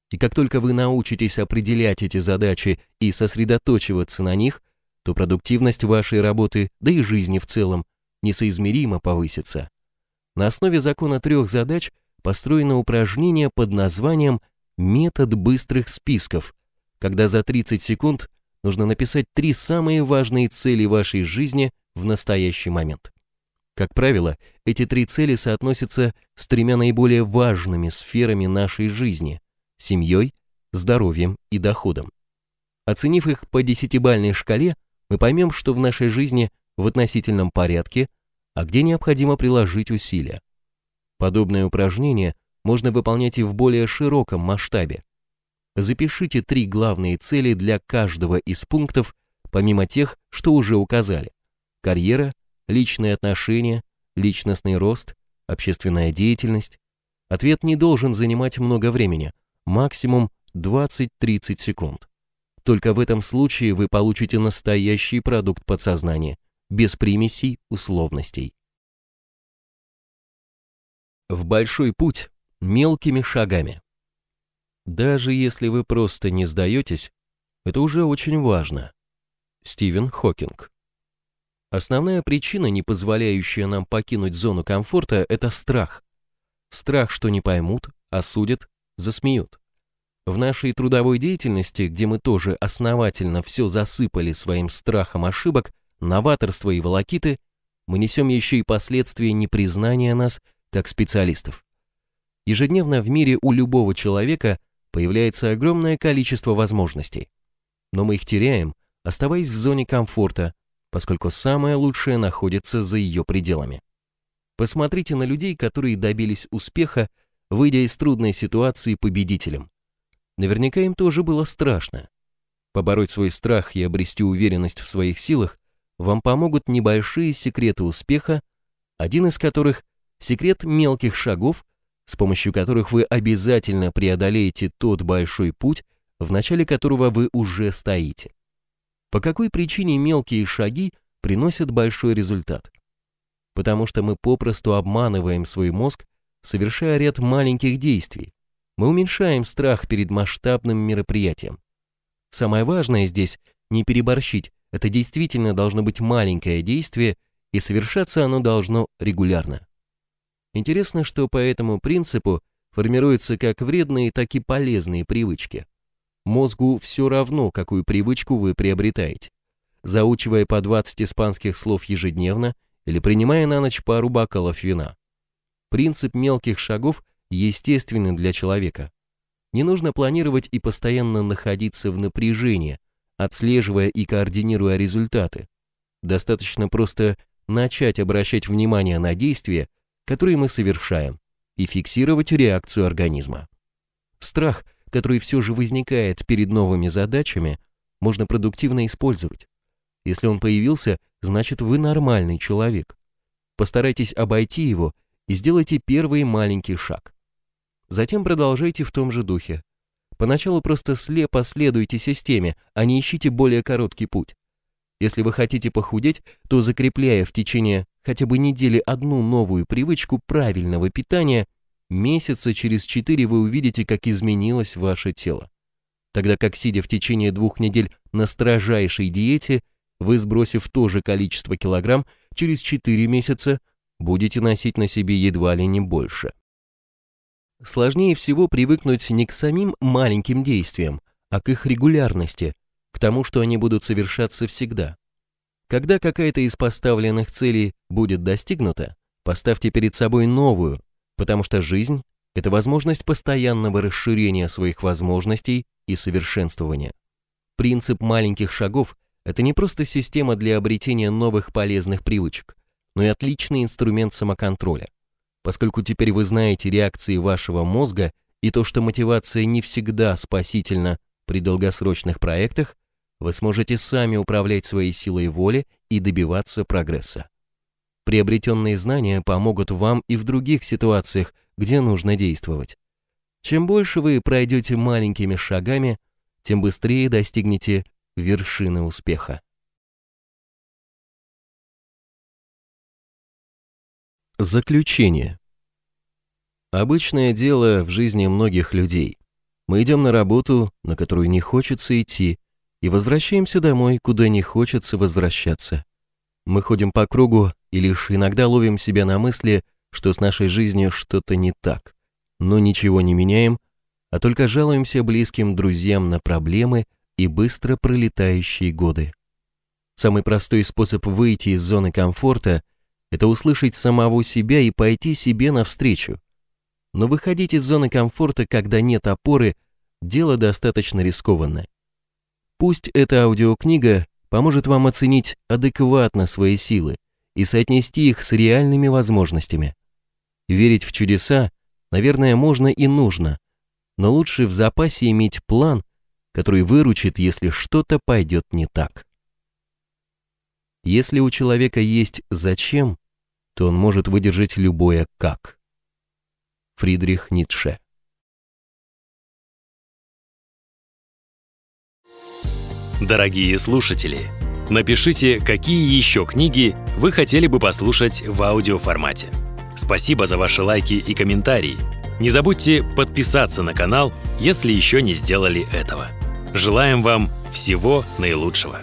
И как только вы научитесь определять эти задачи и сосредоточиваться на них, то продуктивность вашей работы, да и жизни в целом, несоизмеримо повысится. На основе закона трех задач построено упражнение под названием «Метод быстрых списков», когда за 30 секунд нужно написать три самые важные цели вашей жизни в настоящий момент. Как правило, эти три цели соотносятся с тремя наиболее важными сферами нашей жизни – семьей, здоровьем и доходом. Оценив их по десятибальной шкале, мы поймем, что в нашей жизни в относительном порядке, а где необходимо приложить усилия. Подобное упражнение можно выполнять и в более широком масштабе. Запишите три главные цели для каждого из пунктов, помимо тех, что уже указали. Карьера, личные отношения, личностный рост, общественная деятельность. Ответ не должен занимать много времени, максимум 20-30 секунд. Только в этом случае вы получите настоящий продукт подсознания, без примесей, условностей. В большой путь мелкими шагами. Даже если вы просто не сдаетесь, это уже очень важно. Стивен Хокинг Основная причина, не позволяющая нам покинуть зону комфорта, это страх. Страх, что не поймут, осудят, засмеют. В нашей трудовой деятельности, где мы тоже основательно все засыпали своим страхом ошибок, новаторства и волокиты, мы несем еще и последствия непризнания нас как специалистов. Ежедневно в мире у любого человека появляется огромное количество возможностей. Но мы их теряем, оставаясь в зоне комфорта, поскольку самое лучшее находится за ее пределами. Посмотрите на людей, которые добились успеха, выйдя из трудной ситуации победителем. Наверняка им тоже было страшно. Побороть свой страх и обрести уверенность в своих силах вам помогут небольшие секреты успеха, один из которых – секрет мелких шагов, с помощью которых вы обязательно преодолеете тот большой путь, в начале которого вы уже стоите по какой причине мелкие шаги приносят большой результат. Потому что мы попросту обманываем свой мозг, совершая ряд маленьких действий. Мы уменьшаем страх перед масштабным мероприятием. Самое важное здесь – не переборщить, это действительно должно быть маленькое действие, и совершаться оно должно регулярно. Интересно, что по этому принципу формируются как вредные, так и полезные привычки – Мозгу все равно, какую привычку вы приобретаете. Заучивая по 20 испанских слов ежедневно или принимая на ночь пару бокалов вина. Принцип мелких шагов естественен для человека. Не нужно планировать и постоянно находиться в напряжении, отслеживая и координируя результаты. Достаточно просто начать обращать внимание на действия, которые мы совершаем, и фиксировать реакцию организма. Страх – который все же возникает перед новыми задачами, можно продуктивно использовать. Если он появился, значит вы нормальный человек. Постарайтесь обойти его и сделайте первый маленький шаг. Затем продолжайте в том же духе. Поначалу просто слепо следуйте системе, а не ищите более короткий путь. Если вы хотите похудеть, то закрепляя в течение хотя бы недели одну новую привычку правильного питания – Месяца через четыре вы увидите, как изменилось ваше тело. Тогда как, сидя в течение двух недель на строжайшей диете, вы, сбросив то же количество килограмм, через четыре месяца будете носить на себе едва ли не больше. Сложнее всего привыкнуть не к самим маленьким действиям, а к их регулярности, к тому, что они будут совершаться всегда. Когда какая-то из поставленных целей будет достигнута, поставьте перед собой новую, потому что жизнь – это возможность постоянного расширения своих возможностей и совершенствования. Принцип маленьких шагов – это не просто система для обретения новых полезных привычек, но и отличный инструмент самоконтроля. Поскольку теперь вы знаете реакции вашего мозга и то, что мотивация не всегда спасительна при долгосрочных проектах, вы сможете сами управлять своей силой воли и добиваться прогресса. Приобретенные знания помогут вам и в других ситуациях, где нужно действовать. Чем больше вы пройдете маленькими шагами, тем быстрее достигнете вершины успеха. Заключение. Обычное дело в жизни многих людей. Мы идем на работу, на которую не хочется идти, и возвращаемся домой, куда не хочется возвращаться. Мы ходим по кругу и лишь иногда ловим себя на мысли, что с нашей жизнью что-то не так, но ничего не меняем, а только жалуемся близким друзьям на проблемы и быстро пролетающие годы. Самый простой способ выйти из зоны комфорта – это услышать самого себя и пойти себе навстречу. Но выходить из зоны комфорта, когда нет опоры – дело достаточно рискованное. Пусть эта аудиокнига поможет вам оценить адекватно свои силы и соотнести их с реальными возможностями. Верить в чудеса, наверное, можно и нужно, но лучше в запасе иметь план, который выручит, если что-то пойдет не так. Если у человека есть «зачем», то он может выдержать любое «как». Фридрих Ницше Дорогие слушатели, напишите, какие еще книги вы хотели бы послушать в аудиоформате. Спасибо за ваши лайки и комментарии. Не забудьте подписаться на канал, если еще не сделали этого. Желаем вам всего наилучшего!